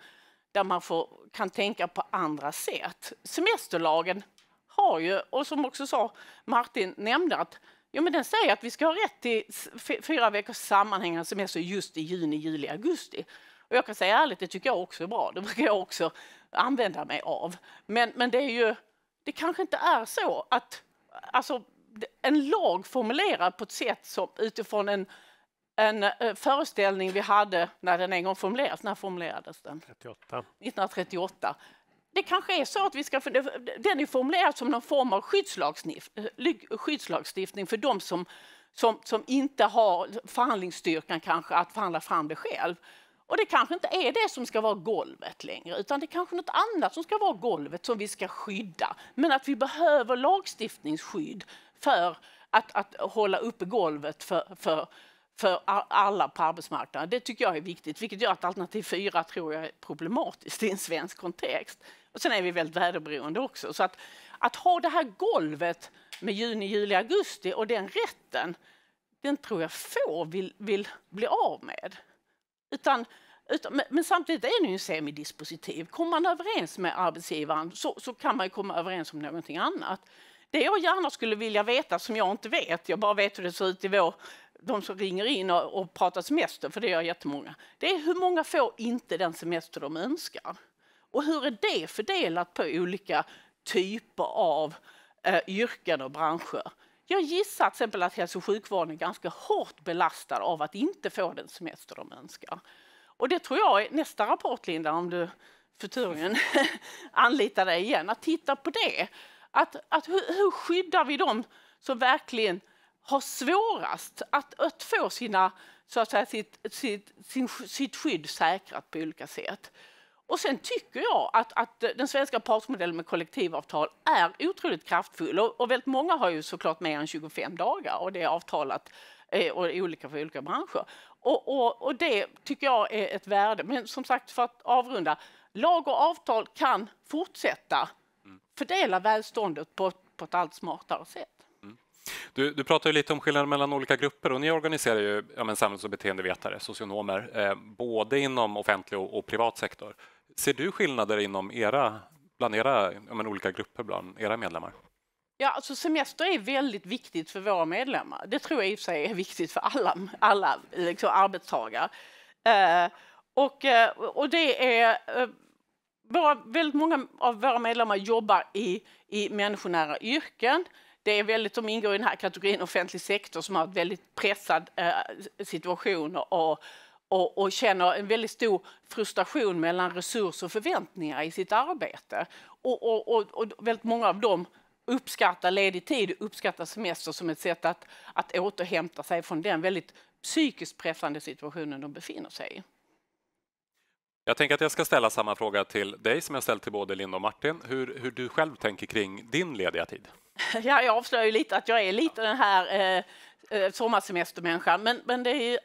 där man får, kan tänka på andra sätt. Semesterlagen har ju, och som också sa Martin nämnde, att ja, men den säger att vi ska ha rätt till fyra veckors sammanhängande semester just i juni, juli, augusti. Och jag kan säga ärligt, det tycker jag också är bra. Det brukar jag också använda mig av. Men, men det är ju, det kanske inte är så att, alltså en lag formulerad på ett sätt som utifrån en, en eh, föreställning vi hade när den en gång formulerades, när formulerades den? 38. 1938. Det kanske är så att vi ska, den är formulerad som någon form av skyddslagstiftning för de som som, som, inte har förhandlingsstyrkan kanske att förhandla fram det själv. Och det kanske inte är det som ska vara golvet längre, utan det är kanske något annat som ska vara golvet som vi ska skydda. Men att vi behöver lagstiftningsskydd för att, att hålla uppe golvet för, för, för alla på arbetsmarknaden. Det tycker jag är viktigt, vilket gör att alternativ fyra tror jag är problematiskt i en svensk kontext. Och sen är vi väldigt väderberoende också. Så att, att ha det här golvet med juni, juli, augusti och den rätten, den tror jag få vill, vill bli av med. Utan, utan, men samtidigt är den ju semidispositiv. Kommer man överens med arbetsgivaren så, så kan man ju komma överens om någonting annat. Det jag gärna skulle vilja veta som jag inte vet, jag bara vet hur det ser ut i vår, de som ringer in och, och pratar semester, för det gör jättemånga, det är hur många får inte den semester de önskar? Och hur är det fördelat på olika typer av eh, yrken och branscher? Jag gissar till exempel att hälso och sjukvården är ganska hårt belastad av att inte få den semester de önskar. Och det tror jag är nästa rapport, Linda, om du för turen anlitar dig igen, att titta på det. Att, att hur, hur skyddar vi dem som verkligen har svårast att, att få sina, så att säga, sitt, sitt, sin, sitt skydd säkrat på olika sätt? Och sen tycker jag att, att den svenska partsmodellen med kollektivavtal är otroligt kraftfull. Och, och väldigt många har ju såklart mer än 25 dagar och det är avtalat eh, och är olika för olika branscher. Och, och, och, det tycker jag är ett värde. Men som sagt, för att avrunda. Lag och avtal kan fortsätta mm. fördela välståndet på, på ett allt smartare sätt. Du, du pratar ju lite om skillnaden mellan olika grupper och ni organiserar ju ja, men samhälls och beteendevetare, socionomer, eh, både inom offentlig och, och, privat sektor. Ser du skillnader inom era, bland era ja, men olika grupper bland era medlemmar? Ja, alltså semester är väldigt viktigt för våra medlemmar. Det tror jag i och för sig är viktigt för alla, alla liksom arbetstagare. Eh, och, eh, och det är... Eh, våra, väldigt många av våra medlemmar jobbar i, i människonära yrken det är väldigt de ingår i den här kategorin offentlig sektor som har en väldigt pressad eh, situation och, och, och, känner en väldigt stor frustration mellan resurser och förväntningar i sitt arbete. Och, och, och, väldigt många av dem uppskattar ledig tid uppskattar semester som ett sätt att, att återhämta sig från den väldigt psykiskt pressande situationen de befinner sig i. Jag tänker att jag ska ställa samma fråga till dig som jag ställt till både Linda och Martin. Hur, hur du själv tänker kring din lediga tid? Ja, jag avslöjar ju lite att jag är lite den här eh, eh, sommarsemestermänniskan. Men, men det är ju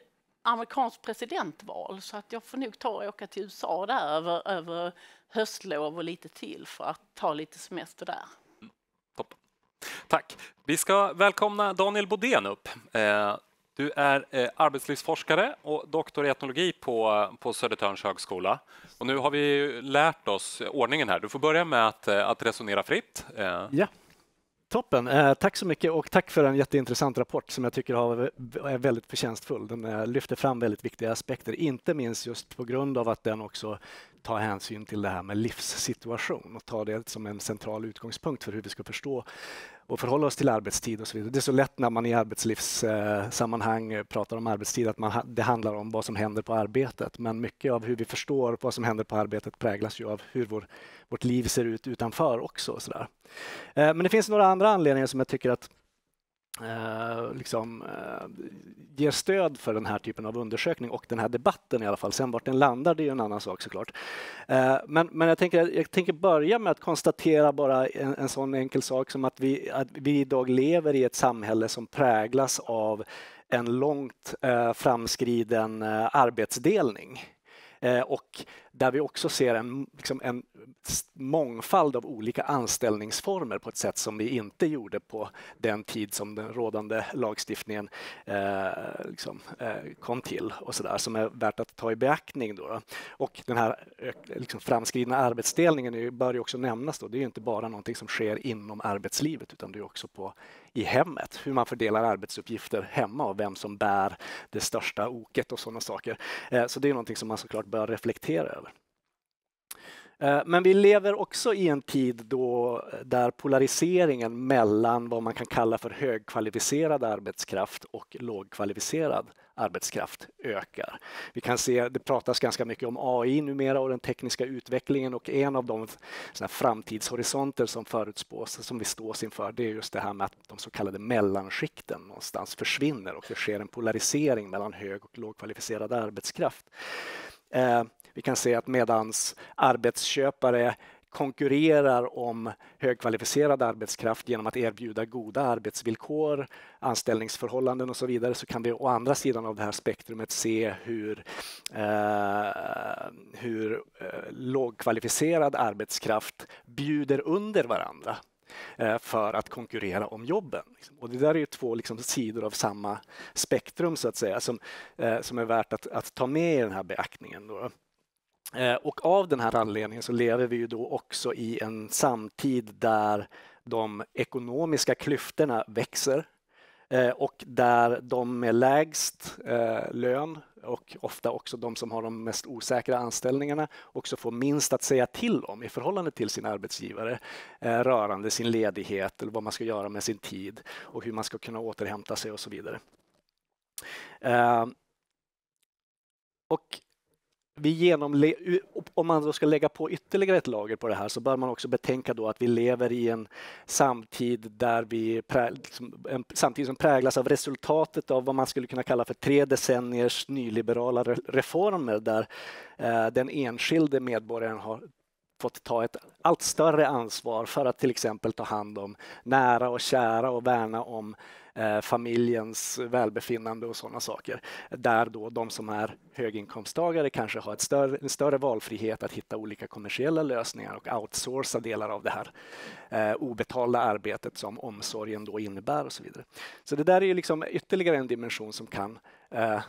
amerikanskt presidentval så att jag får nog ta och åka till USA där över, över höstlov och lite till för att ta lite semester där. Tack. Vi ska välkomna Daniel Bodén upp. Eh, du är eh, arbetslivsforskare och doktor i etnologi på, på Södertörns högskola. Och nu har vi lärt oss ordningen här. Du får börja med att, att resonera fritt. Ja. Toppen. Eh, tack så mycket och tack för en jätteintressant rapport som jag tycker är väldigt förtjänstfull. Den eh, lyfter fram väldigt viktiga aspekter, inte minst just på grund av att den också tar hänsyn till det här med livssituation och tar det som en central utgångspunkt för hur vi ska förstå och förhålla oss till arbetstid och så vidare. Det är så lätt när man i arbetslivssammanhang pratar om arbetstid att man, det handlar om vad som händer på arbetet. Men mycket av hur vi förstår vad som händer på arbetet präglas ju av hur vår, vårt liv ser ut utanför också. Så där. Eh, men det finns några andra anledningar som jag tycker att eh, liksom, eh, ger stöd för den här typen av undersökning och den här debatten i alla fall. Sen vart den landar, det är ju en annan sak såklart. Eh, men men jag, tänker, jag tänker börja med att konstatera bara en, en sån enkel sak som att vi, att vi idag lever i ett samhälle som präglas av en långt eh, framskriden eh, arbetsdelning. Eh, och där vi också ser en, liksom en mångfald av olika anställningsformer på ett sätt som vi inte gjorde på den tid som den rådande lagstiftningen eh, liksom, eh, kom till och så där, som är värt att ta i beaktning. Då. Och den här eh, liksom, framskridna arbetsdelningen bör ju också nämnas. Då. Det är ju inte bara någonting som sker inom arbetslivet utan det är också på i hemmet, hur man fördelar arbetsuppgifter hemma och vem som bär det största oket och sådana saker. Eh, så det är någonting som man såklart bör reflektera över. Eh, men vi lever också i en tid då, där polariseringen mellan vad man kan kalla för högkvalificerad arbetskraft och lågkvalificerad arbetskraft ökar. Vi kan se, det pratas ganska mycket om AI numera och den tekniska utvecklingen och en av de framtidshorisonter som förutspås, som vi stås inför, det är just det här med att de så kallade mellanskikten någonstans försvinner och det sker en polarisering mellan hög och lågkvalificerad arbetskraft. Eh, vi kan se att medans arbetsköpare konkurrerar om högkvalificerad arbetskraft genom att erbjuda goda arbetsvillkor, anställningsförhållanden och så vidare så kan vi å andra sidan av det här spektrumet se hur, eh, hur eh, lågkvalificerad arbetskraft bjuder under varandra eh, för att konkurrera om jobben. Och det där är ju två liksom sidor av samma spektrum så att säga som, eh, som är värt att, att ta med i den här beaktningen. Då. Eh, och av den här anledningen så lever vi ju då också i en samtid där de ekonomiska klyftorna växer eh, och där de med lägst eh, lön och ofta också de som har de mest osäkra anställningarna också får minst att säga till om i förhållande till sin arbetsgivare rörande sin ledighet eller vad man ska göra med sin tid och hur man ska kunna återhämta sig och så vidare. Och vi genomle om man då ska lägga på ytterligare ett lager på det här så bör man också betänka då att vi lever i en samtid där vi liksom en samtid som präglas av resultatet av vad man skulle kunna kalla för tre decenniers nyliberala reformer där eh, den enskilde medborgaren har fått ta ett allt större ansvar för att till exempel ta hand om nära och kära och värna om Eh, familjens välbefinnande och sådana saker. Där då de som är höginkomsttagare kanske har ett större, en större valfrihet att hitta olika kommersiella lösningar och outsourca delar av det här eh, obetalda arbetet som omsorgen då innebär och så vidare. Så det där är ju liksom ytterligare en dimension som kan eh, eh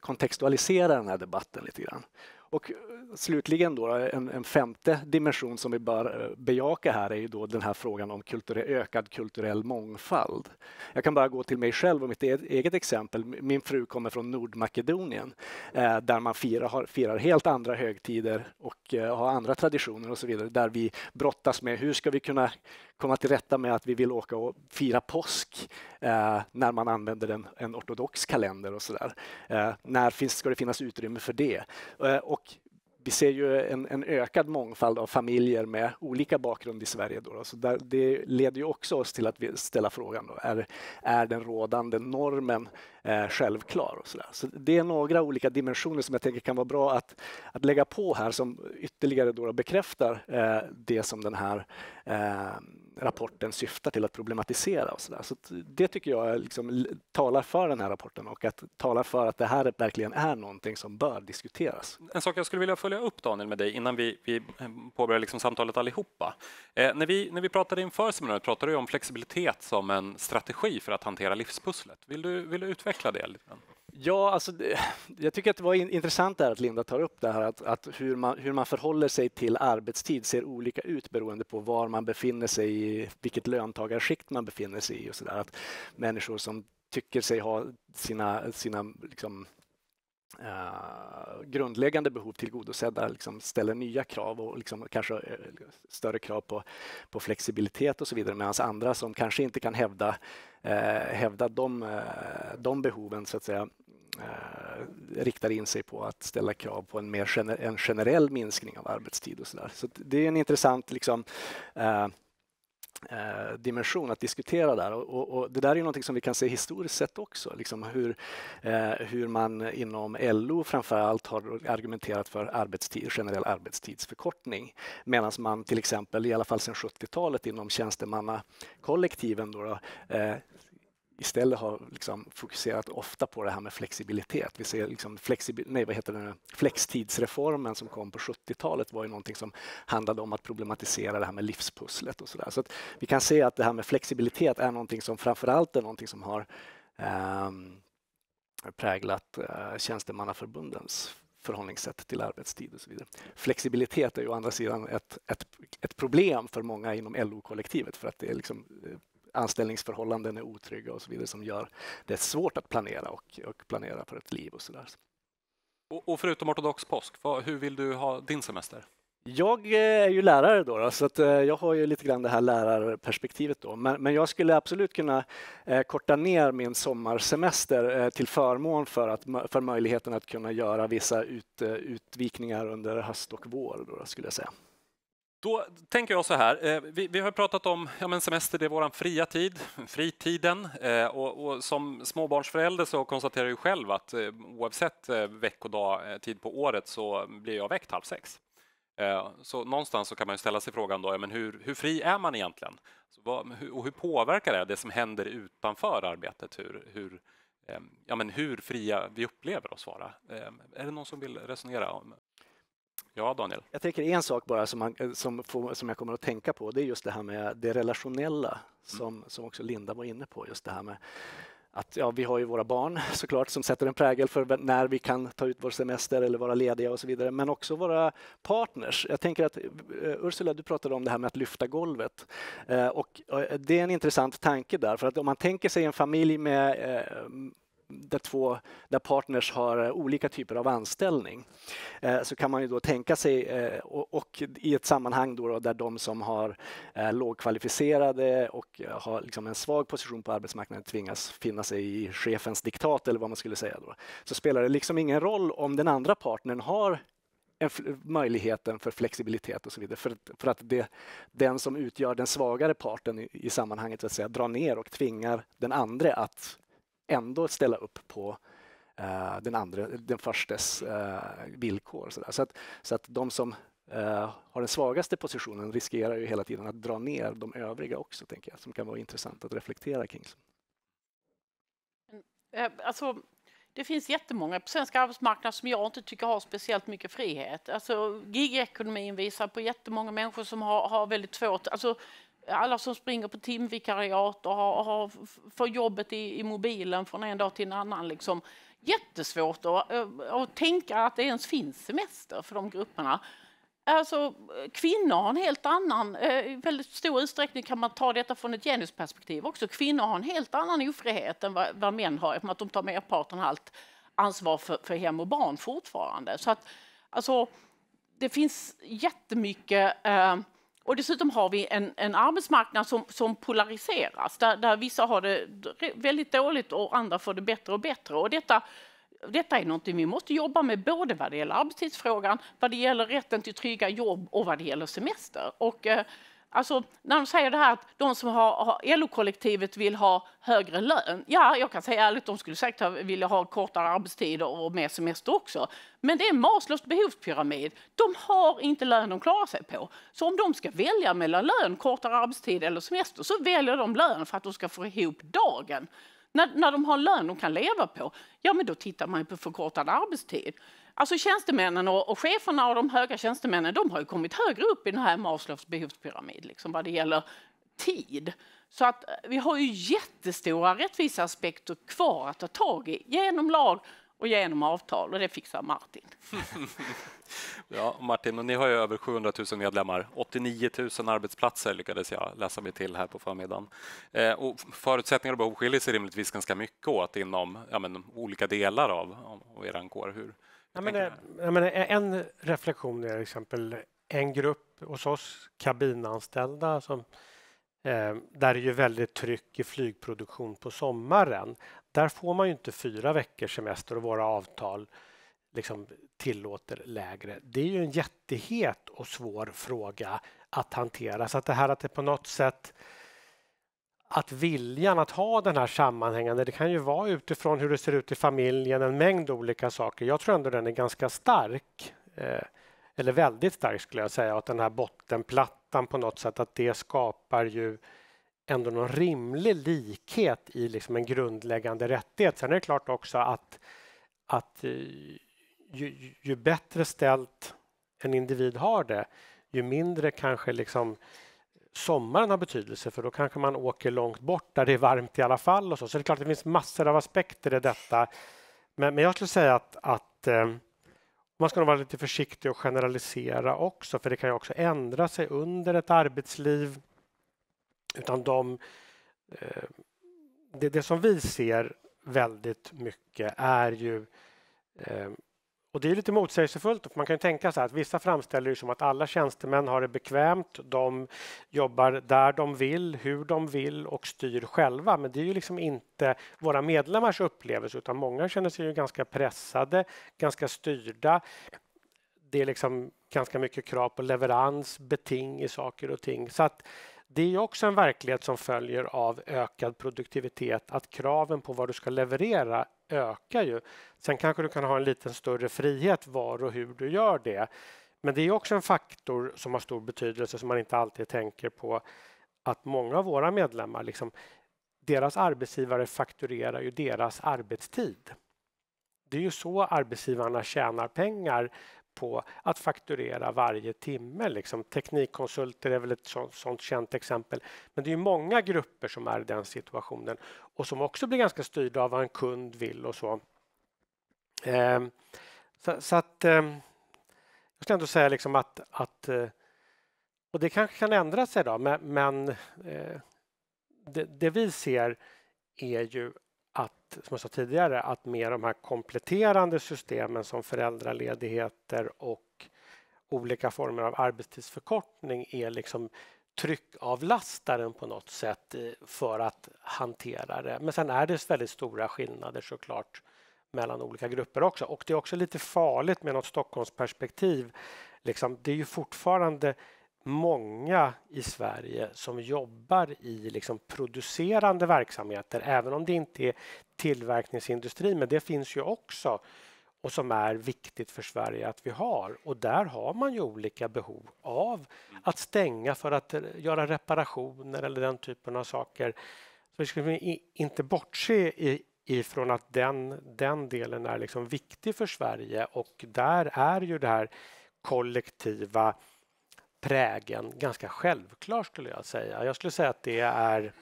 kontextualisera den här debatten lite grann. Och eh, slutligen då, en, en, femte dimension som vi bör eh, bejaka här är ju då den här frågan om kulturell, ökad kulturell mångfald. Jag kan bara gå till mig själv och mitt e-, eget exempel. Min fru kommer från Nordmakedonien eh, där man firar, firar helt andra högtider och och eh, har andra traditioner och så vidare där vi brottas med hur ska vi kunna komma till rätta med att vi vill åka och fira påsk eh, när man använder en, en ortodox kalender och sådär. Eh, när finns, ska det finnas utrymme för det? Eh, och vi ser ju en, en, ökad mångfald av familjer med olika bakgrund i Sverige. Då, Så där, det leder ju också oss till att ställa frågan då, är, är den rådande normen eh, självklar? Och så, där. så det är några olika dimensioner som jag tänker kan vara bra att, att lägga på här som ytterligare då bekräftar eh, det som den här eh, rapporten syftar till att problematisera. Och så där. så det tycker jag liksom talar för den här rapporten och att talar för att det här verkligen är någonting som bör diskuteras. En sak jag skulle vilja följa upp Daniel med dig innan vi, vi eh, påbörjar liksom samtalet allihopa. Eh, när, vi, när vi pratade inför seminariet pratade du om flexibilitet som en strategi för att hantera livspusslet. Vill du, vill du utveckla det lite? Grann? Ja, alltså, jag tycker att det var intressant där att Linda tar upp det här att, att hur, man, hur man förhåller sig till arbetstid ser olika ut beroende på var man befinner sig i, vilket löntagarskikt man befinner sig i och så där. Att människor som tycker sig ha sina, sina liksom, Uh, grundläggande behov tillgodosedda liksom ställer nya krav och liksom kanske eh, större krav på, på flexibilitet och så vidare medan andra som kanske inte kan hävda, uh, hävda de, de behoven så att säga Eh, riktar in sig på att ställa krav på en mer gener en generell minskning av arbetstid och så där. Så det är en intressant liksom, eh, eh, dimension att diskutera där. Och, och, det där är något som vi kan se historiskt sett också, liksom hur, eh, hur man inom LO framför allt har argumenterat för arbetstid, generell arbetstidsförkortning. Medan man till exempel, i alla fall sedan 70-talet inom tjänstemannakollektiven, då, då eh, istället har liksom fokuserat ofta på det här med flexibilitet. Vi ser liksom flexibil, nej, vad heter det flextidsreformen som kom på 70-talet var ju någonting som handlade om att problematisera det här med livspusslet och sådär. Så, så vi kan se att det här med flexibilitet är någonting som framförallt är någonting som har eh, präglat eh, tjänstemannaförbundens förhållningssätt till arbetstid och så vidare. Flexibilitet är ju å andra sidan ett, ett, ett problem för många inom LO-kollektivet för att det är liksom eh, anställningsförhållanden är otrygga och så vidare som gör det svårt att planera och, och planera för ett liv och så där. Och, och förutom ortodox påsk, vad, hur vill du ha din semester? Jag eh, är ju lärare då, så att eh, jag har ju lite grann det här lärarperspektivet då. Men, jag skulle absolut kunna eh, korta ner min sommarsemester till förmån för, att, för möjligheten att kunna göra vissa ut, utvikningar under höst och vår, då skulle jag säga. Då tänker jag så här, eh, vi, vi har pratat om ja, men semester, det är vår fria tid, fritiden. Eh, och, och som småbarnsförälder så konstaterar jag själv att eh, oavsett veckodag, tid på året så blir jag väckt halv sex. Så någonstans så kan man ju ställa sig frågan då, ja, men hur, hur fri är man egentligen? Och hur påverkar det det som händer utanför arbetet? Hur, hur, ja, men hur fria vi upplever oss vara? Är det någon som vill resonera om, Ja, Daniel? Jag tänker en sak bara som, man, eh, som, får, som jag kommer att tänka på. Det är just det här med det relationella mm. som, mm. som också Linda var inne på. Just det här med att ja, vi har ju våra barn såklart som sätter en prägel för när vi kan ta ut vår semester eller vara lediga och så vidare, men också våra partners. Jag tänker att eh, Ursula, du pratade om det här med att lyfta golvet eh, och det är en intressant tanke där, för att om man tänker sig en familj med där, två, där partners har eh, olika typer av anställning eh, så kan man ju då tänka sig eh, och i ett sammanhang då, där de som har lågkvalificerade och har liksom en svag position på arbetsmarknaden tvingas finna sig i chefens diktat eller vad man skulle säga då så spelar det liksom ingen roll om den andra partnern har möjligheten för flexibilitet och så vidare. För, för att det, den som utgör den svagare parten i, i sammanhanget så att säga, drar ner och tvingar den andra att ändå ställa upp på uh, den, andra, den förstes uh, villkor. Så, så, att, så att de som uh, har den svagaste positionen riskerar ju hela tiden att dra ner de övriga också, tänker jag, som kan vara intressant att reflektera kring. Mm, alltså, det finns jättemånga på svensk arbetsmarknad som jag inte tycker har speciellt mycket frihet. Alltså, gigekonomin visar på jättemånga människor som har, har väldigt svårt. Alltså, alla som springer på timvikariat och har, har, får jobbet i, i mobilen från en dag till en annan. Liksom. Jättesvårt att, eh, att tänka att det ens finns semester för de grupperna. Alltså, kvinnor har en helt annan... Eh, I väldigt stor utsträckning kan man ta detta från ett genusperspektiv också. Kvinnor har en helt annan ofrihet än vad, vad män har eftersom att de tar merparten allt ansvar för, för hem och barn fortfarande. Så att, alltså, det finns jättemycket... Eh, och dessutom har vi en, en arbetsmarknad som, som polariseras, där, där, vissa har det väldigt dåligt och andra får det bättre och bättre. Och detta, detta är någonting vi måste jobba med både vad det gäller arbetstidsfrågan, vad det gäller rätten till trygga jobb och vad det gäller semester. Och, eh, Alltså, när de säger det här att de som har, har LO-kollektivet vill ha högre lön. Ja, jag kan säga ärligt, de skulle säkert vilja ha kortare arbetstid och mer semester också. Men det är Maslows behovspyramid. De har inte lön de klarar sig på. Så om de ska välja mellan lön, kortare arbetstid eller semester så väljer de lön för att de ska få ihop dagen. När, när de har lön de kan leva på, ja men då tittar man på förkortad arbetstid. Alltså tjänstemännen och, och cheferna och de höga tjänstemännen de har ju kommit högre upp i den här Maslows behovspyramid liksom, vad det gäller tid. Så att eh, vi har ju jättestora rättviseaspekter kvar att ta tag i genom lag och genom avtal och det fixar Martin. ja, Martin, men ni har ju över 700 000 medlemmar. 89 000 arbetsplatser lyckades jag läsa mig till här på förmiddagen. Eh, och förutsättningar och behov skiljer sig rimligtvis ganska mycket åt inom ja, men, olika delar av, av er kår. Hur, Ja, men, eh, jag menar, en reflektion är till exempel en grupp hos oss kabinanställda som, eh, där är ju väldigt tryck i flygproduktion på sommaren. Där får man ju inte fyra veckors semester och våra avtal liksom tillåter lägre. Det är ju en jättehet och svår fråga att hantera. Så att det här att det på något sätt att viljan att ha den här sammanhängande, det kan ju vara utifrån hur det ser ut i familjen, en mängd olika saker. Jag tror ändå den är ganska stark, eh, eller väldigt stark skulle jag säga, att den här bottenplattan på något sätt, att det skapar ju ändå någon rimlig likhet i liksom en grundläggande rättighet. Sen är det klart också att, att eh, ju, ju bättre ställt en individ har det, ju mindre kanske liksom sommaren har betydelse för då kanske man åker långt bort där det är varmt i alla fall. Och så. så det är klart det finns massor av aspekter i detta. Men, men jag skulle säga att, att eh, man ska nog vara lite försiktig och generalisera också för det kan ju också ändra sig under ett arbetsliv. Utan de, eh, det, det som vi ser väldigt mycket är ju eh, och det är lite motsägelsefullt. Man kan tänka sig att vissa framställer det som att alla tjänstemän har det bekvämt. De jobbar där de vill, hur de vill och styr själva. Men det är ju liksom inte våra medlemmars upplevelse utan många känner sig ju ganska pressade, ganska styrda. Det är liksom ganska mycket krav på leverans, beting i saker och ting. Så att det är också en verklighet som följer av ökad produktivitet, att kraven på vad du ska leverera ökar ju. Sen kanske du kan ha en lite större frihet var och hur du gör det. Men det är också en faktor som har stor betydelse som man inte alltid tänker på att många av våra medlemmar, liksom, deras arbetsgivare fakturerar ju deras arbetstid. Det är ju så arbetsgivarna tjänar pengar på att fakturera varje timme. Liksom. Teknikkonsulter är väl ett sånt, sånt känt exempel. Men det är många grupper som är i den situationen och som också blir ganska styrda av vad en kund vill och så. Eh, så, så, att eh, jag ska ändå säga liksom att, att eh, och det kanske kan ändra sig då, men, men eh, det, det vi ser är ju som jag sa tidigare, att med de här kompletterande systemen som föräldraledigheter och olika former av arbetstidsförkortning är liksom tryckavlastaren på något sätt för att hantera det. Men sen är det väldigt stora skillnader såklart mellan olika grupper också. Och det är också lite farligt med något Stockholmsperspektiv. Liksom, det är ju fortfarande många i Sverige som jobbar i liksom producerande verksamheter, även om det inte är tillverkningsindustri, men det finns ju också och som är viktigt för Sverige att vi har. Och där har man ju olika behov av att stänga för att eh, göra reparationer eller den typen av saker. Så vi ska inte bortse ifrån att den, den delen är liksom viktig för Sverige och där är ju det här kollektiva prägen ganska självklar skulle jag säga. Jag skulle säga att det är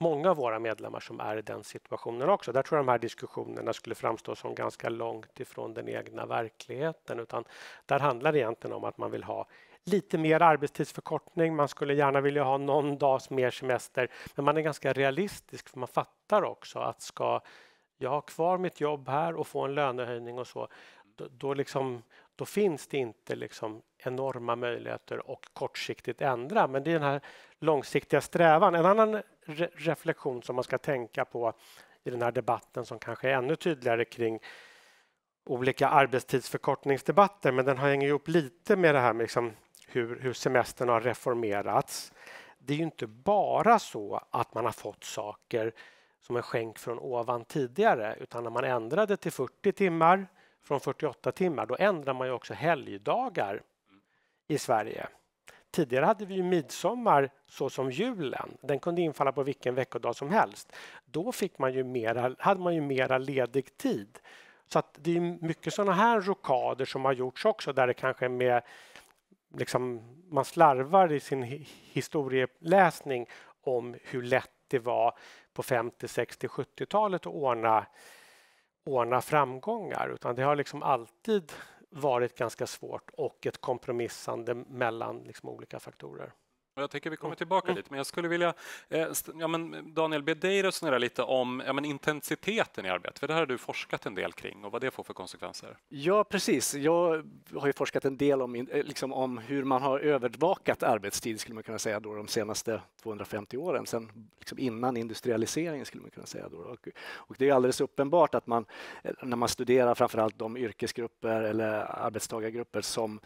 många av våra medlemmar som är i den situationen också. Där tror jag de här diskussionerna skulle framstå som ganska långt ifrån den egna verkligheten utan där handlar det egentligen om att man vill ha lite mer arbetstidsförkortning. Man skulle gärna vilja ha någon dags mer semester, men man är ganska realistisk för man fattar också att ska jag ha kvar mitt jobb här och få en lönehöjning och så, då, då liksom då finns det inte liksom enorma möjligheter och kortsiktigt ändra. Men det är den här långsiktiga strävan. En annan re reflektion som man ska tänka på i den här debatten som kanske är ännu tydligare kring olika arbetstidsförkortningsdebatter, men den hänger ihop lite med det här med liksom hur, hur semestern har reformerats. Det är ju inte bara så att man har fått saker som en skänk från ovan tidigare, utan när man ändrade till 40 timmar från 48 timmar, då ändrar man ju också helgdagar i Sverige. Tidigare hade vi ju midsommar så som julen. Den kunde infalla på vilken veckodag som helst. Då fick man ju mera, hade man ju mera ledig tid. Så att det är mycket sådana här rokader som har gjorts också där det kanske är med liksom, man slarvar i sin historieläsning om hur lätt det var på 50, 60, 70-talet att ordna ordna framgångar utan det har liksom alltid varit ganska svårt och ett kompromissande mellan liksom olika faktorer. Och jag tänker vi kommer tillbaka mm. lite, men jag skulle vilja... Eh, ja, men Daniel, be dig resonera lite om ja, men intensiteten i arbetet, för det här har du forskat en del kring och vad det får för konsekvenser. Ja, precis. Jag har ju forskat en del om, eh, liksom, om hur man har övervakat arbetstid, skulle man kunna säga, då, de senaste 250 åren, sen liksom innan industrialiseringen, skulle man kunna säga. Då. Och, och det är alldeles uppenbart att man, eh, när man studerar framförallt de yrkesgrupper eller arbetstagargrupper som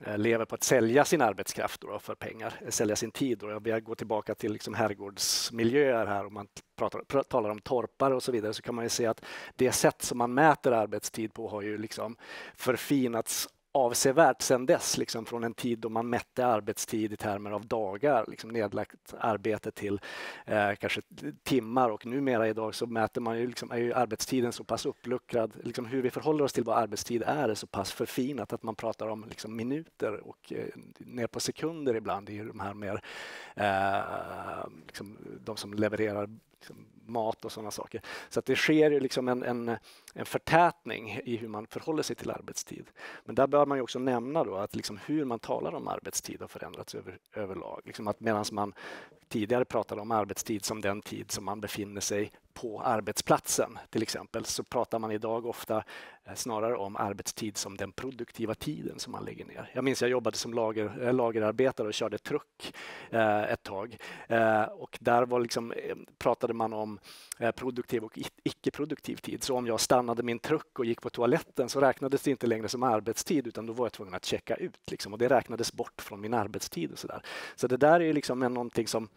Eh, lever på att sälja sin arbetskraft då för pengar, eh, sälja sin tid. Då. jag går tillbaka till liksom herrgårdsmiljöer här och man pratar, talar om torpare och så vidare så kan man ju se att det sätt som man mäter arbetstid på har ju liksom förfinats avsevärt sedan dess, liksom från en tid då man mätte arbetstid i termer av dagar, liksom nedlagt arbete till eh, kanske timmar och numera idag så mäter man ju, liksom, är ju arbetstiden så pass uppluckrad, liksom hur vi förhåller oss till vad arbetstid är är så pass förfinat att man pratar om liksom minuter och eh, ner på sekunder ibland det är ju de här mer, eh, liksom, de som levererar liksom, mat och sådana saker. Så att det sker liksom en, en, en förtätning i hur man förhåller sig till arbetstid. Men där bör man också nämna då att liksom hur man talar om arbetstid har förändrats över, överlag. Liksom att medan man tidigare pratade om arbetstid som den tid som man befinner sig på arbetsplatsen till exempel så pratar man idag ofta eh, snarare om arbetstid som den produktiva tiden som man lägger ner. Jag minns jag jobbade som lager, eh, lagerarbetare och körde truck eh, ett tag eh, och där var liksom, eh, pratade man om produktiv och icke-produktiv tid. Så om jag stannade min truck och gick på toaletten så räknades det inte längre som arbetstid utan då var jag tvungen att checka ut liksom, och det räknades bort från min arbetstid och så där. Så det där är ju liksom någonting som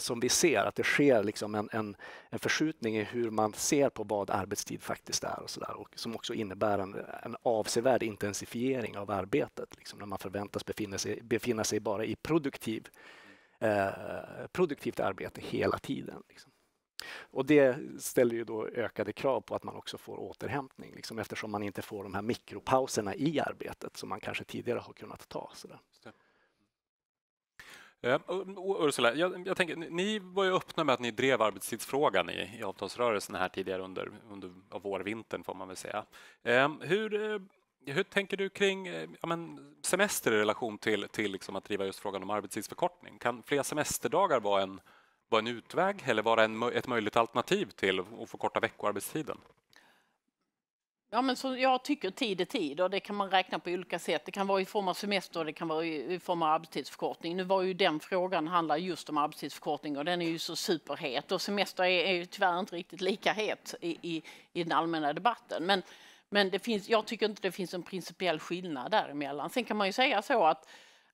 som vi ser, att det sker liksom en, en, en förskjutning i hur man ser på vad arbetstid faktiskt är och, så där, och som också innebär en, en avsevärd intensifiering av arbetet liksom, när man förväntas befinna sig, befinna sig bara i produktiv, eh, produktivt arbete hela tiden. Liksom. Och det ställer ju då ökade krav på att man också får återhämtning liksom, eftersom man inte får de här mikropauserna i arbetet som man kanske tidigare har kunnat ta. Så där. Eh, Ursula, jag, jag, tänker, ni var ju öppna med att ni drev arbetstidsfrågan i, i avtalsrörelsen här tidigare under, under vårvintern får man väl säga. Eh, hur, eh, hur tänker du kring eh, ja, men semester i relation till, till liksom att driva just frågan om arbetstidsförkortning? Kan fler semesterdagar vara en, vara en utväg eller vara en, ett möjligt alternativ till att förkorta veckoarbetstiden? Ja, men så jag tycker tid är tid och det kan man räkna på olika sätt. Det kan vara i form av semester, det kan vara i form av arbetstidsförkortning. Nu var ju den frågan handlar just om arbetstidsförkortning och den är ju så superhet och semester är, är ju tyvärr inte riktigt lika het i, i, i den allmänna debatten. Men, men det finns, jag tycker inte det finns en principiell skillnad däremellan. Sen kan man ju säga så att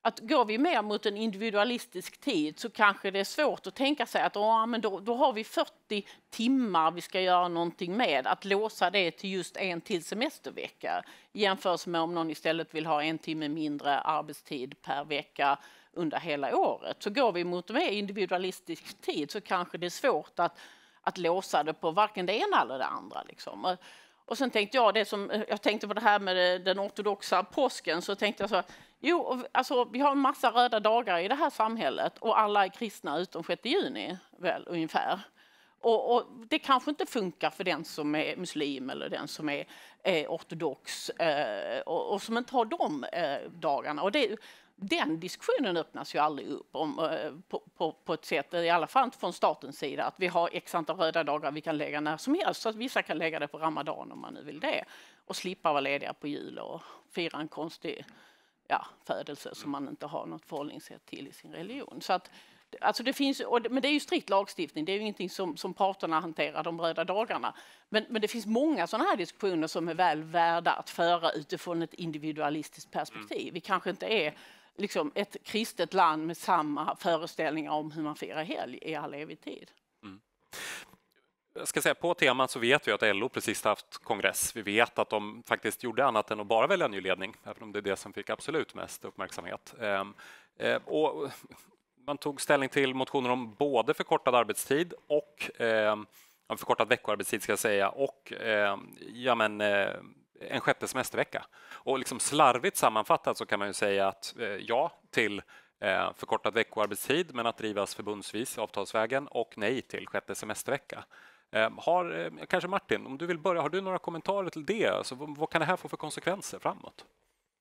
att går vi mer mot en individualistisk tid så kanske det är svårt att tänka sig att oh, men då, då har vi 40 timmar vi ska göra någonting med, att låsa det till just en till semestervecka jämfört med om någon istället vill ha en timme mindre arbetstid per vecka under hela året. Så går vi mot mer individualistisk tid så kanske det är svårt att, att låsa det på varken det ena eller det andra. Liksom. Och sen tänkte jag det som, eh, jag tänkte på det här med eh, den ortodoxa påsken, så tänkte jag så här, jo, alltså vi har en massa röda dagar i det här samhället och alla är kristna utom 6 juni, väl ungefär. Och, och, det kanske inte funkar för den som är muslim eller den som är, är eh, ortodox eh, och, och, som inte har de eh, dagarna. Och det, den diskussionen öppnas ju aldrig upp om, eh, på, på, på, ett sätt, i alla fall inte från statens sida, att vi har x antal röda dagar vi kan lägga när som helst. Så att vissa kan lägga det på ramadan om man nu vill det och slippa vara lediga på jul och fira en konstig ja, födelse som man inte har något förhållningssätt till i sin religion. Så att, Alltså det finns, men det är ju strikt lagstiftning, det är ju ingenting som, som parterna hanterar, de röda dagarna. Men, men det finns många sådana här diskussioner som är väl värda att föra utifrån ett individualistiskt perspektiv. Vi kanske inte är liksom ett kristet land med samma föreställningar om hur man firar helg i all evig tid. Mm. Jag ska säga på temat så vet vi att LO precis haft kongress. Vi vet att de faktiskt gjorde annat än att bara välja ny ledning, även om det är det som fick absolut mest uppmärksamhet. Ehm, eh, och man tog ställning till motioner om både förkortad arbetstid och eh, förkortad veckoarbetstid ska jag säga och eh, ja, men, eh, en sjätte semestervecka. Och liksom slarvigt sammanfattat så kan man ju säga att eh, ja till eh, förkortad veckoarbetstid men att drivas förbundsvis avtalsvägen och nej till sjätte semestervecka. Eh, har, eh, kanske Martin, om du vill börja, har du några kommentarer till det? Alltså, vad, vad kan det här få för konsekvenser framåt?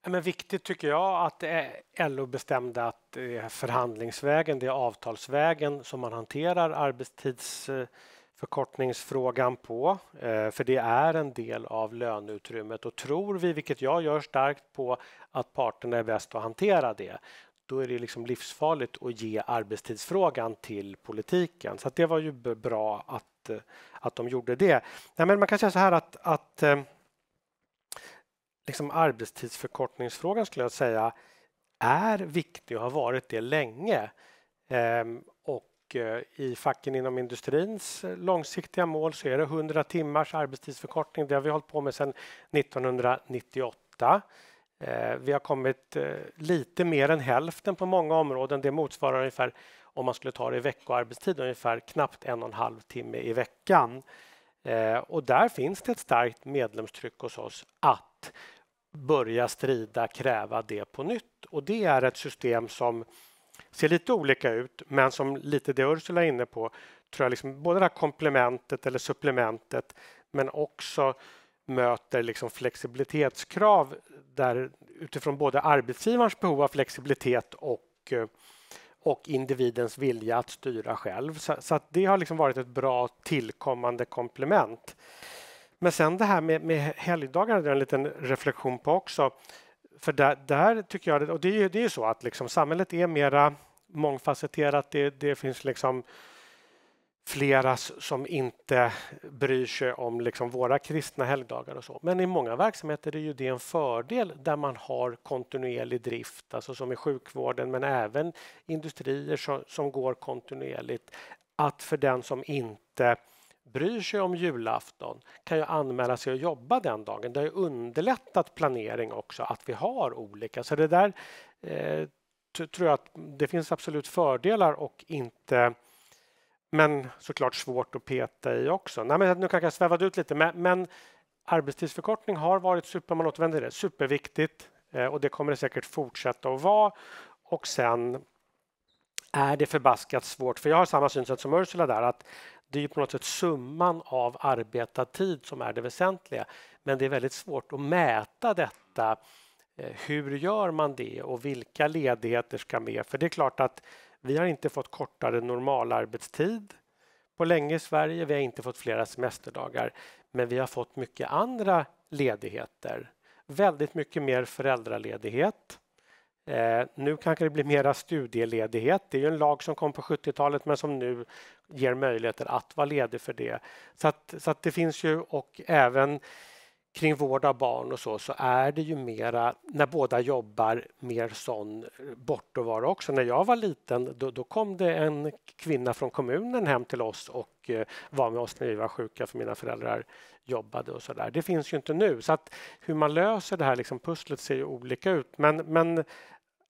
Men viktigt tycker jag att LO bestämde att det är förhandlingsvägen, det är avtalsvägen som man hanterar arbetstids eh, förkortningsfrågan på, eh, för det är en del av löneutrymmet och tror vi, vilket jag gör starkt på, att parterna är bäst att hantera det, då är det liksom livsfarligt att ge arbetstidsfrågan till politiken. Så det var ju bra att, eh, att de gjorde det. Nej, men man kan säga så här att, att eh, liksom arbetstidsförkortningsfrågan skulle jag säga är viktig och har varit det länge. Ehm, och Eh, i facken inom industrins eh, långsiktiga mål så är det 100 timmars arbetstidsförkortning. Det har vi hållit på med sedan 1998. Eh, vi har kommit lite mer än hälften på många områden. Det motsvarar ungefär, om man skulle ta det i veckoarbetstid, ungefär knappt en och en halv timme i veckan. Och där finns det ett starkt medlemstryck hos oss att börja strida, kräva det på nytt. Och det är ett system som ser lite olika ut, men som lite det Ursula är inne på, tror jag liksom både det här komplementet eller supplementet, men också möter liksom flexibilitetskrav där utifrån både arbetsgivarens behov av flexibilitet och, eh, och individens vilja att styra själv. Så, så det har liksom varit ett bra tillkommande komplement. Men sen det här med, med helgdagar, det är en liten reflektion på också för där, där, tycker jag, och det är ju det är så att liksom samhället är mera mångfacetterat. Det, det finns liksom flera som inte bryr sig om liksom våra kristna helgdagar och så. Men i många verksamheter är ju det en fördel där man har kontinuerlig drift, alltså som i sjukvården, men även industrier som, som går kontinuerligt. Att för den som inte bryr sig om julafton kan ju anmäla sig och jobba den dagen. Det har ju underlättat planering också att vi har olika. Så det där eh, tror jag att det finns absolut fördelar och inte men såklart svårt att peta i också. Nej, men nu kanske jag svävade ut lite, men, men arbetstidsförkortning har varit super, man återvänder det, superviktigt eh, och det kommer det säkert fortsätta att vara. Och sen är det förbaskat svårt, för jag har samma synsätt som Ursula där, att det är på något sätt summan av arbetad tid som är det väsentliga. Men det är väldigt svårt att mäta detta. Eh, hur gör man det och vilka ledigheter ska med? För det är klart att vi har inte fått kortare normalarbetstid på länge i Sverige. Vi har inte fått flera semesterdagar, men vi har fått mycket andra ledigheter. Väldigt mycket mer föräldraledighet Eh, nu kanske det blir mera studieledighet. Det är ju en lag som kom på 70-talet men som nu ger möjligheter att vara ledig för det. Så att, så att det finns ju och även kring vård av barn och så, så är det ju mera, när båda jobbar, mer sån bortovaro också. När jag var liten, då, då, kom det en kvinna från kommunen hem till oss och eh, var med oss när vi var sjuka för mina föräldrar jobbade och så där. Det finns ju inte nu, så att hur man löser det här liksom, pusslet ser ju olika ut. Men, men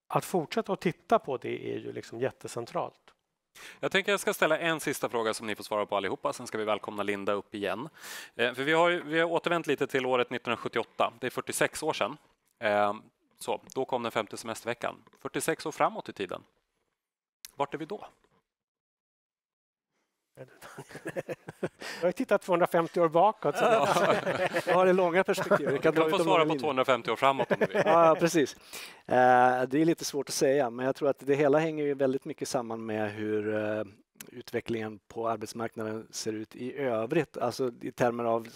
att fortsätta att titta på det är ju liksom jättecentralt. Jag tänker jag ska ställa en sista fråga som ni får svara på allihopa, sen ska vi välkomna Linda upp igen. Eh, för vi har, vi har återvänt lite till året 1978, det är 46 år sedan. Ehm, så, då kom den femte semesterveckan. 46 år framåt i tiden. Vart är vi då? Jag har tittat 250 år bakåt. Så jag har det långa perspektivet. Du kan få svara på 250 år framåt om du vill. Ja, precis. Eh, det är lite svårt att säga, men jag tror att det hela hänger ju väldigt mycket samman med hur eh, utvecklingen på arbetsmarknaden ser ut i övrigt, alltså i termer av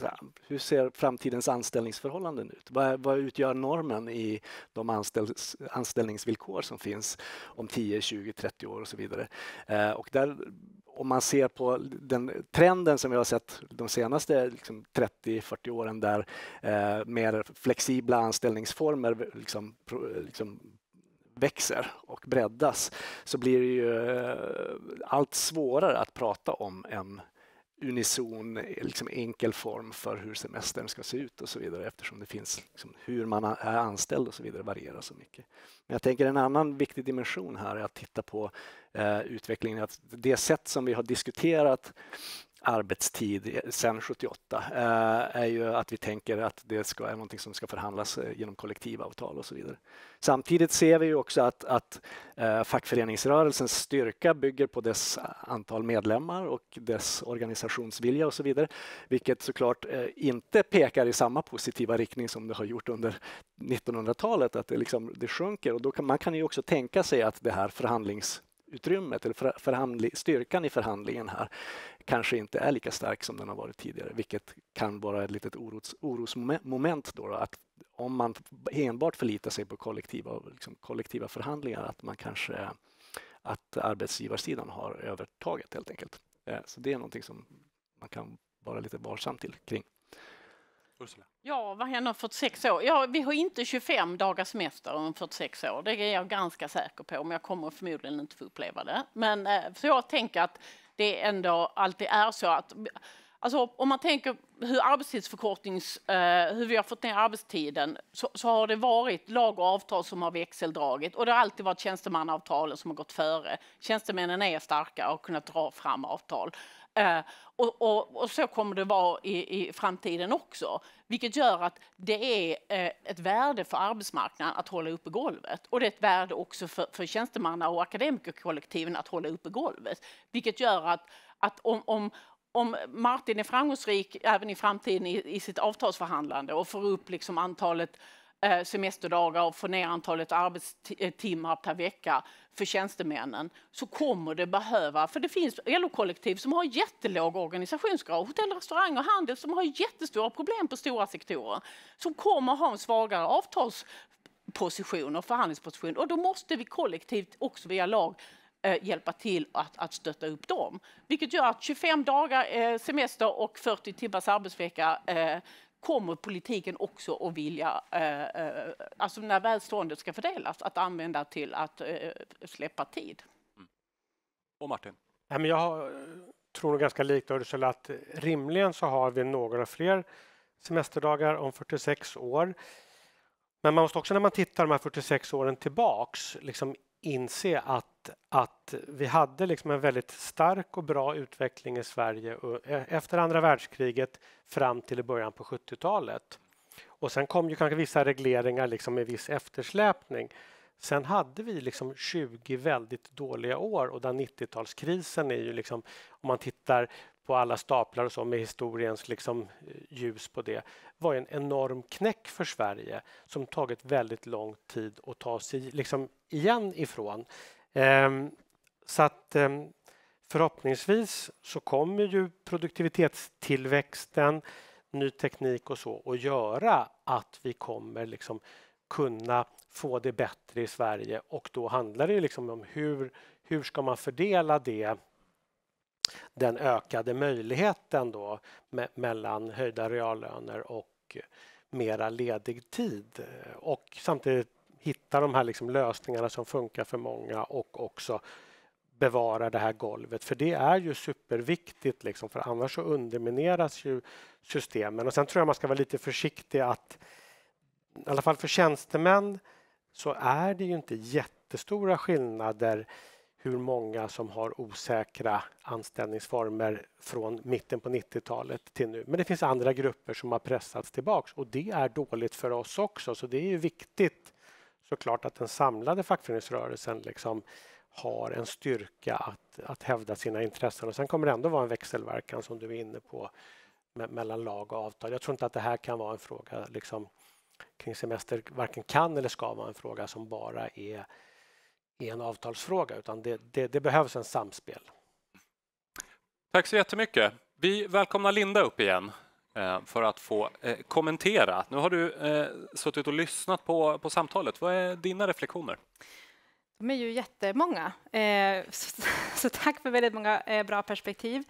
hur ser framtidens anställningsförhållanden ut? Vad, vad utgör normen i de anställs, anställningsvillkor som finns om 10, 20, 30 år och så vidare? Eh, och där om man ser på den trenden som vi har sett de senaste liksom 30-40 åren där eh, mer flexibla anställningsformer liksom, liksom växer och breddas så blir det ju eh, allt svårare att prata om en unison, eh, liksom enkel form för hur semestern ska se ut och så vidare eftersom det finns liksom hur man är anställd och så vidare varierar så mycket. Men jag tänker en annan viktig dimension här är att titta på eh, utvecklingen, att det sätt som vi har diskuterat arbetstid sedan 78 eh, är ju att vi tänker att det ska, är någonting som ska förhandlas eh, genom kollektivavtal och så vidare. Samtidigt ser vi ju också att, att eh, fackföreningsrörelsens styrka bygger på dess antal medlemmar och dess organisationsvilja och så vidare, vilket såklart inte pekar i samma positiva riktning som det har gjort under 1900-talet, att det, liksom, det sjunker och då kan, man kan ju också tänka sig att det här förhandlings utrymmet eller förhandling, styrkan i förhandlingen här kanske inte är lika stark som den har varit tidigare, vilket kan vara ett litet oros, orosmoment då, då, att om man enbart förlitar sig på kollektiva, liksom kollektiva förhandlingar, att man kanske att arbetsgivarsidan har övertaget helt enkelt. Eh, så det är någonting som man kan vara lite varsam till kring. Ursula? Ja, vad händer om 46 år? Ja, vi har inte 25 dagars semester om 46 år. Det är jag ganska säker på, men jag kommer förmodligen inte få uppleva det. Men eh, så jag tänker att det ändå alltid är så att Alltså, om man tänker hur arbetstidsförkortnings, eh, hur vi har fått ner arbetstiden så, så, har det varit lag och avtal som har växeldragit och det har alltid varit tjänstemannaavtalen som har gått före. Tjänstemännen är starka och har kunnat dra fram avtal. Eh, och, och, och, så kommer det vara i, i, framtiden också. Vilket gör att det är eh, ett värde för arbetsmarknaden att hålla uppe golvet. Och det är ett värde också för, för tjänstemanna och akademikerkollektiven att hålla uppe golvet. Vilket gör att, att om, om om Martin är framgångsrik även i framtiden i, i sitt avtalsförhandlande och får upp liksom antalet Eh, semesterdagar och få ner antalet arbetstimmar per vecka för tjänstemännen så kommer det behöva, för det finns LO-kollektiv som har jättelåg organisationsgrad, hotell, restaurang och handel som har jättestora problem på stora sektorer, som kommer ha en svagare avtalsposition och förhandlingsposition och då måste vi kollektivt också via lag eh, hjälpa till att, att stötta upp dem. Vilket gör att 25 dagar eh, semester och 40 timmars arbetsvecka kommer politiken också att vilja, eh, eh, alltså när välståndet ska fördelas, att använda till att eh, släppa tid. Mm. Och Martin? jag tror nog ganska likt Ursula att rimligen så har vi några fler semesterdagar om 46 år. Men man måste också när man tittar de här 46 åren tillbaks liksom inse att att, vi hade liksom en väldigt stark och bra utveckling i Sverige e, efter andra världskriget fram till i början på 70-talet. Och sen kom ju kanske vissa regleringar liksom med viss eftersläpning. Sen hade vi liksom 20 väldigt dåliga år och där 90-talskrisen är ju liksom, om man tittar på alla staplar och så med historiens liksom eh, ljus på det, var en enorm knäck för Sverige som tagit väldigt lång tid att ta sig liksom igen ifrån. Ehm, så att ehm, förhoppningsvis så kommer ju produktivitetstillväxten, ny teknik och så att göra att vi kommer liksom kunna få det bättre i Sverige och då handlar det liksom om hur, hur ska man fördela det den ökade möjligheten då me mellan höjda reallöner och mera ledig tid och samtidigt hitta de här liksom lösningarna som funkar för många och också bevara det här golvet, för det är ju superviktigt liksom, för annars så undermineras ju systemen. Och sen tror jag man ska vara lite försiktig att, i alla fall för tjänstemän, så är det ju inte jättestora skillnader hur många som har osäkra anställningsformer från mitten på 90-talet till nu. Men det finns andra grupper som har pressats tillbaka och det är dåligt för oss också, så det är ju viktigt såklart att den samlade fackföreningsrörelsen liksom har en styrka att, att hävda sina intressen. Och sen kommer det ändå vara en växelverkan som du är inne på me mellan lag och avtal. Jag tror inte att det här kan vara en fråga liksom, kring semester, varken kan eller ska vara en fråga som bara är, är en avtalsfråga, utan det, det, det behövs en samspel. Tack så jättemycket. Vi välkomnar Linda upp igen. Eh, för att få eh, kommentera. Nu har du eh, suttit och lyssnat på, på samtalet. Vad är dina reflektioner? De är ju jättemånga, så, tack för väldigt många bra perspektiv.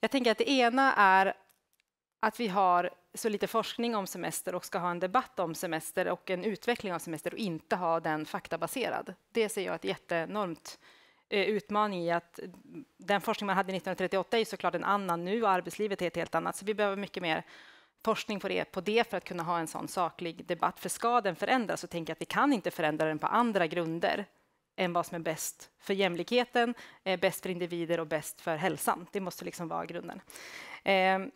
Jag tänker att det ena är att vi har så lite forskning om semester och ska ha en debatt om semester och en utveckling av semester och inte ha den faktabaserad. Det ser jag ett jättenormt Eh, utmaning i att den forskning man hade 1938 är såklart en annan nu och arbetslivet är ett helt annat, så vi behöver mycket mer forskning på det, på det för att kunna ha en sån saklig debatt. För ska den förändras så tänker jag att vi kan inte förändra den på andra grunder än vad som är bäst för jämlikheten, eh, bäst för individer och bäst för hälsan. Det måste liksom vara grunden. Jag ehm,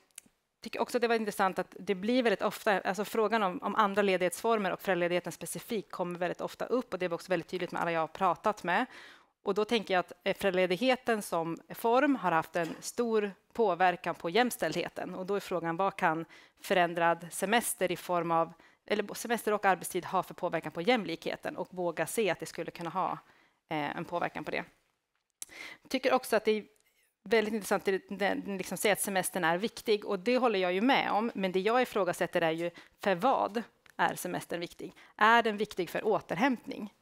tycker också det var intressant att det blir väldigt ofta, alltså frågan om, om andra ledighetsformer och föräldraledigheten specifikt kommer väldigt ofta upp och det var också väldigt tydligt med alla jag har pratat med. Och då tänker jag att eh, föräldraledigheten som form har haft en stor påverkan på jämställdheten. Och då är frågan vad kan förändrad semester i form av eller semester och arbetstid ha för påverkan på jämlikheten och våga se att det skulle kunna ha eh, en påverkan på det. Jag tycker också att det är väldigt intressant att liksom säga att semestern är viktig och det håller jag ju med om. Men det jag ifrågasätter är ju för vad är semestern viktig? Är den viktig för återhämtning?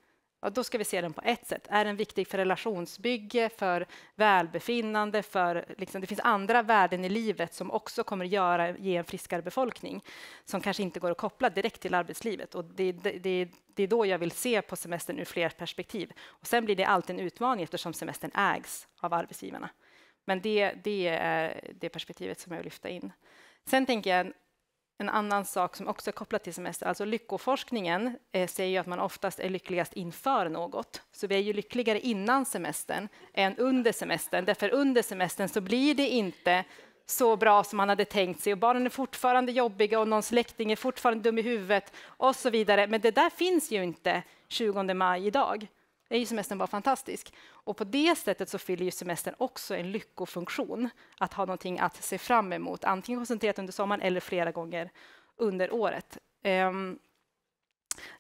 ja, då ska vi se den på ett sätt. Är den viktig för relationsbygge, för välbefinnande, för liksom, det finns andra värden i livet som också kommer göra, ge en friskare befolkning som kanske inte går att koppla direkt till arbetslivet. Och det, det, det, det är då jag vill se på semestern ur fler perspektiv. Och sen blir det alltid en utmaning eftersom semestern ägs av arbetsgivarna. Men det, det är det perspektivet som jag vill lyfta in. Sen tänker jag, en annan sak som också är kopplat till semester, alltså lyckoforskningen eh, säger ju att man oftast är lyckligast inför något. Så vi är ju lyckligare innan semestern än under semestern. Därför under semestern så blir det inte så bra som man hade tänkt sig och barnen är fortfarande jobbiga och någon släkting är fortfarande dum i huvudet och så vidare. Men det där finns ju inte 20 maj idag är ju semestern bara fantastisk. Och på det sättet så fyller ju semestern också en lyckofunktion, att ha någonting att se fram emot, antingen koncentrerat under sommaren eller flera gånger under året. Ehm,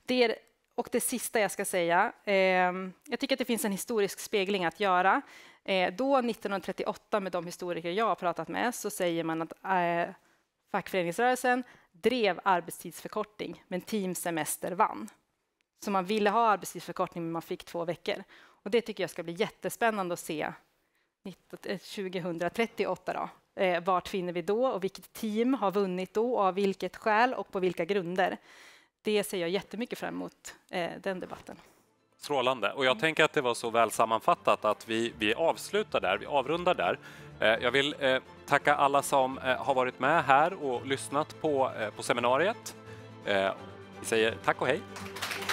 det är, och det sista jag ska säga, ehm, jag tycker att det finns en historisk spegling att göra. Eh, då, 1938, med de historiker jag har pratat med, så säger man att eh, fackföreningsrörelsen drev arbetstidsförkortning, men Team Semester vann. Så man ville ha arbetstidsförkortning, men man fick två veckor. Och det tycker jag ska bli jättespännande att se 2038 eh, då. Eh, vart finner vi då och vilket team har vunnit då och av vilket skäl och på vilka grunder? Det ser jag jättemycket fram emot, eh, den debatten. Strålande. Och jag mm. tänker att det var så väl sammanfattat att vi, vi avslutar där, vi avrundar där. Eh, jag vill eh, tacka alla som eh, har varit med här och lyssnat på, eh, på seminariet. vi säger tack och hej.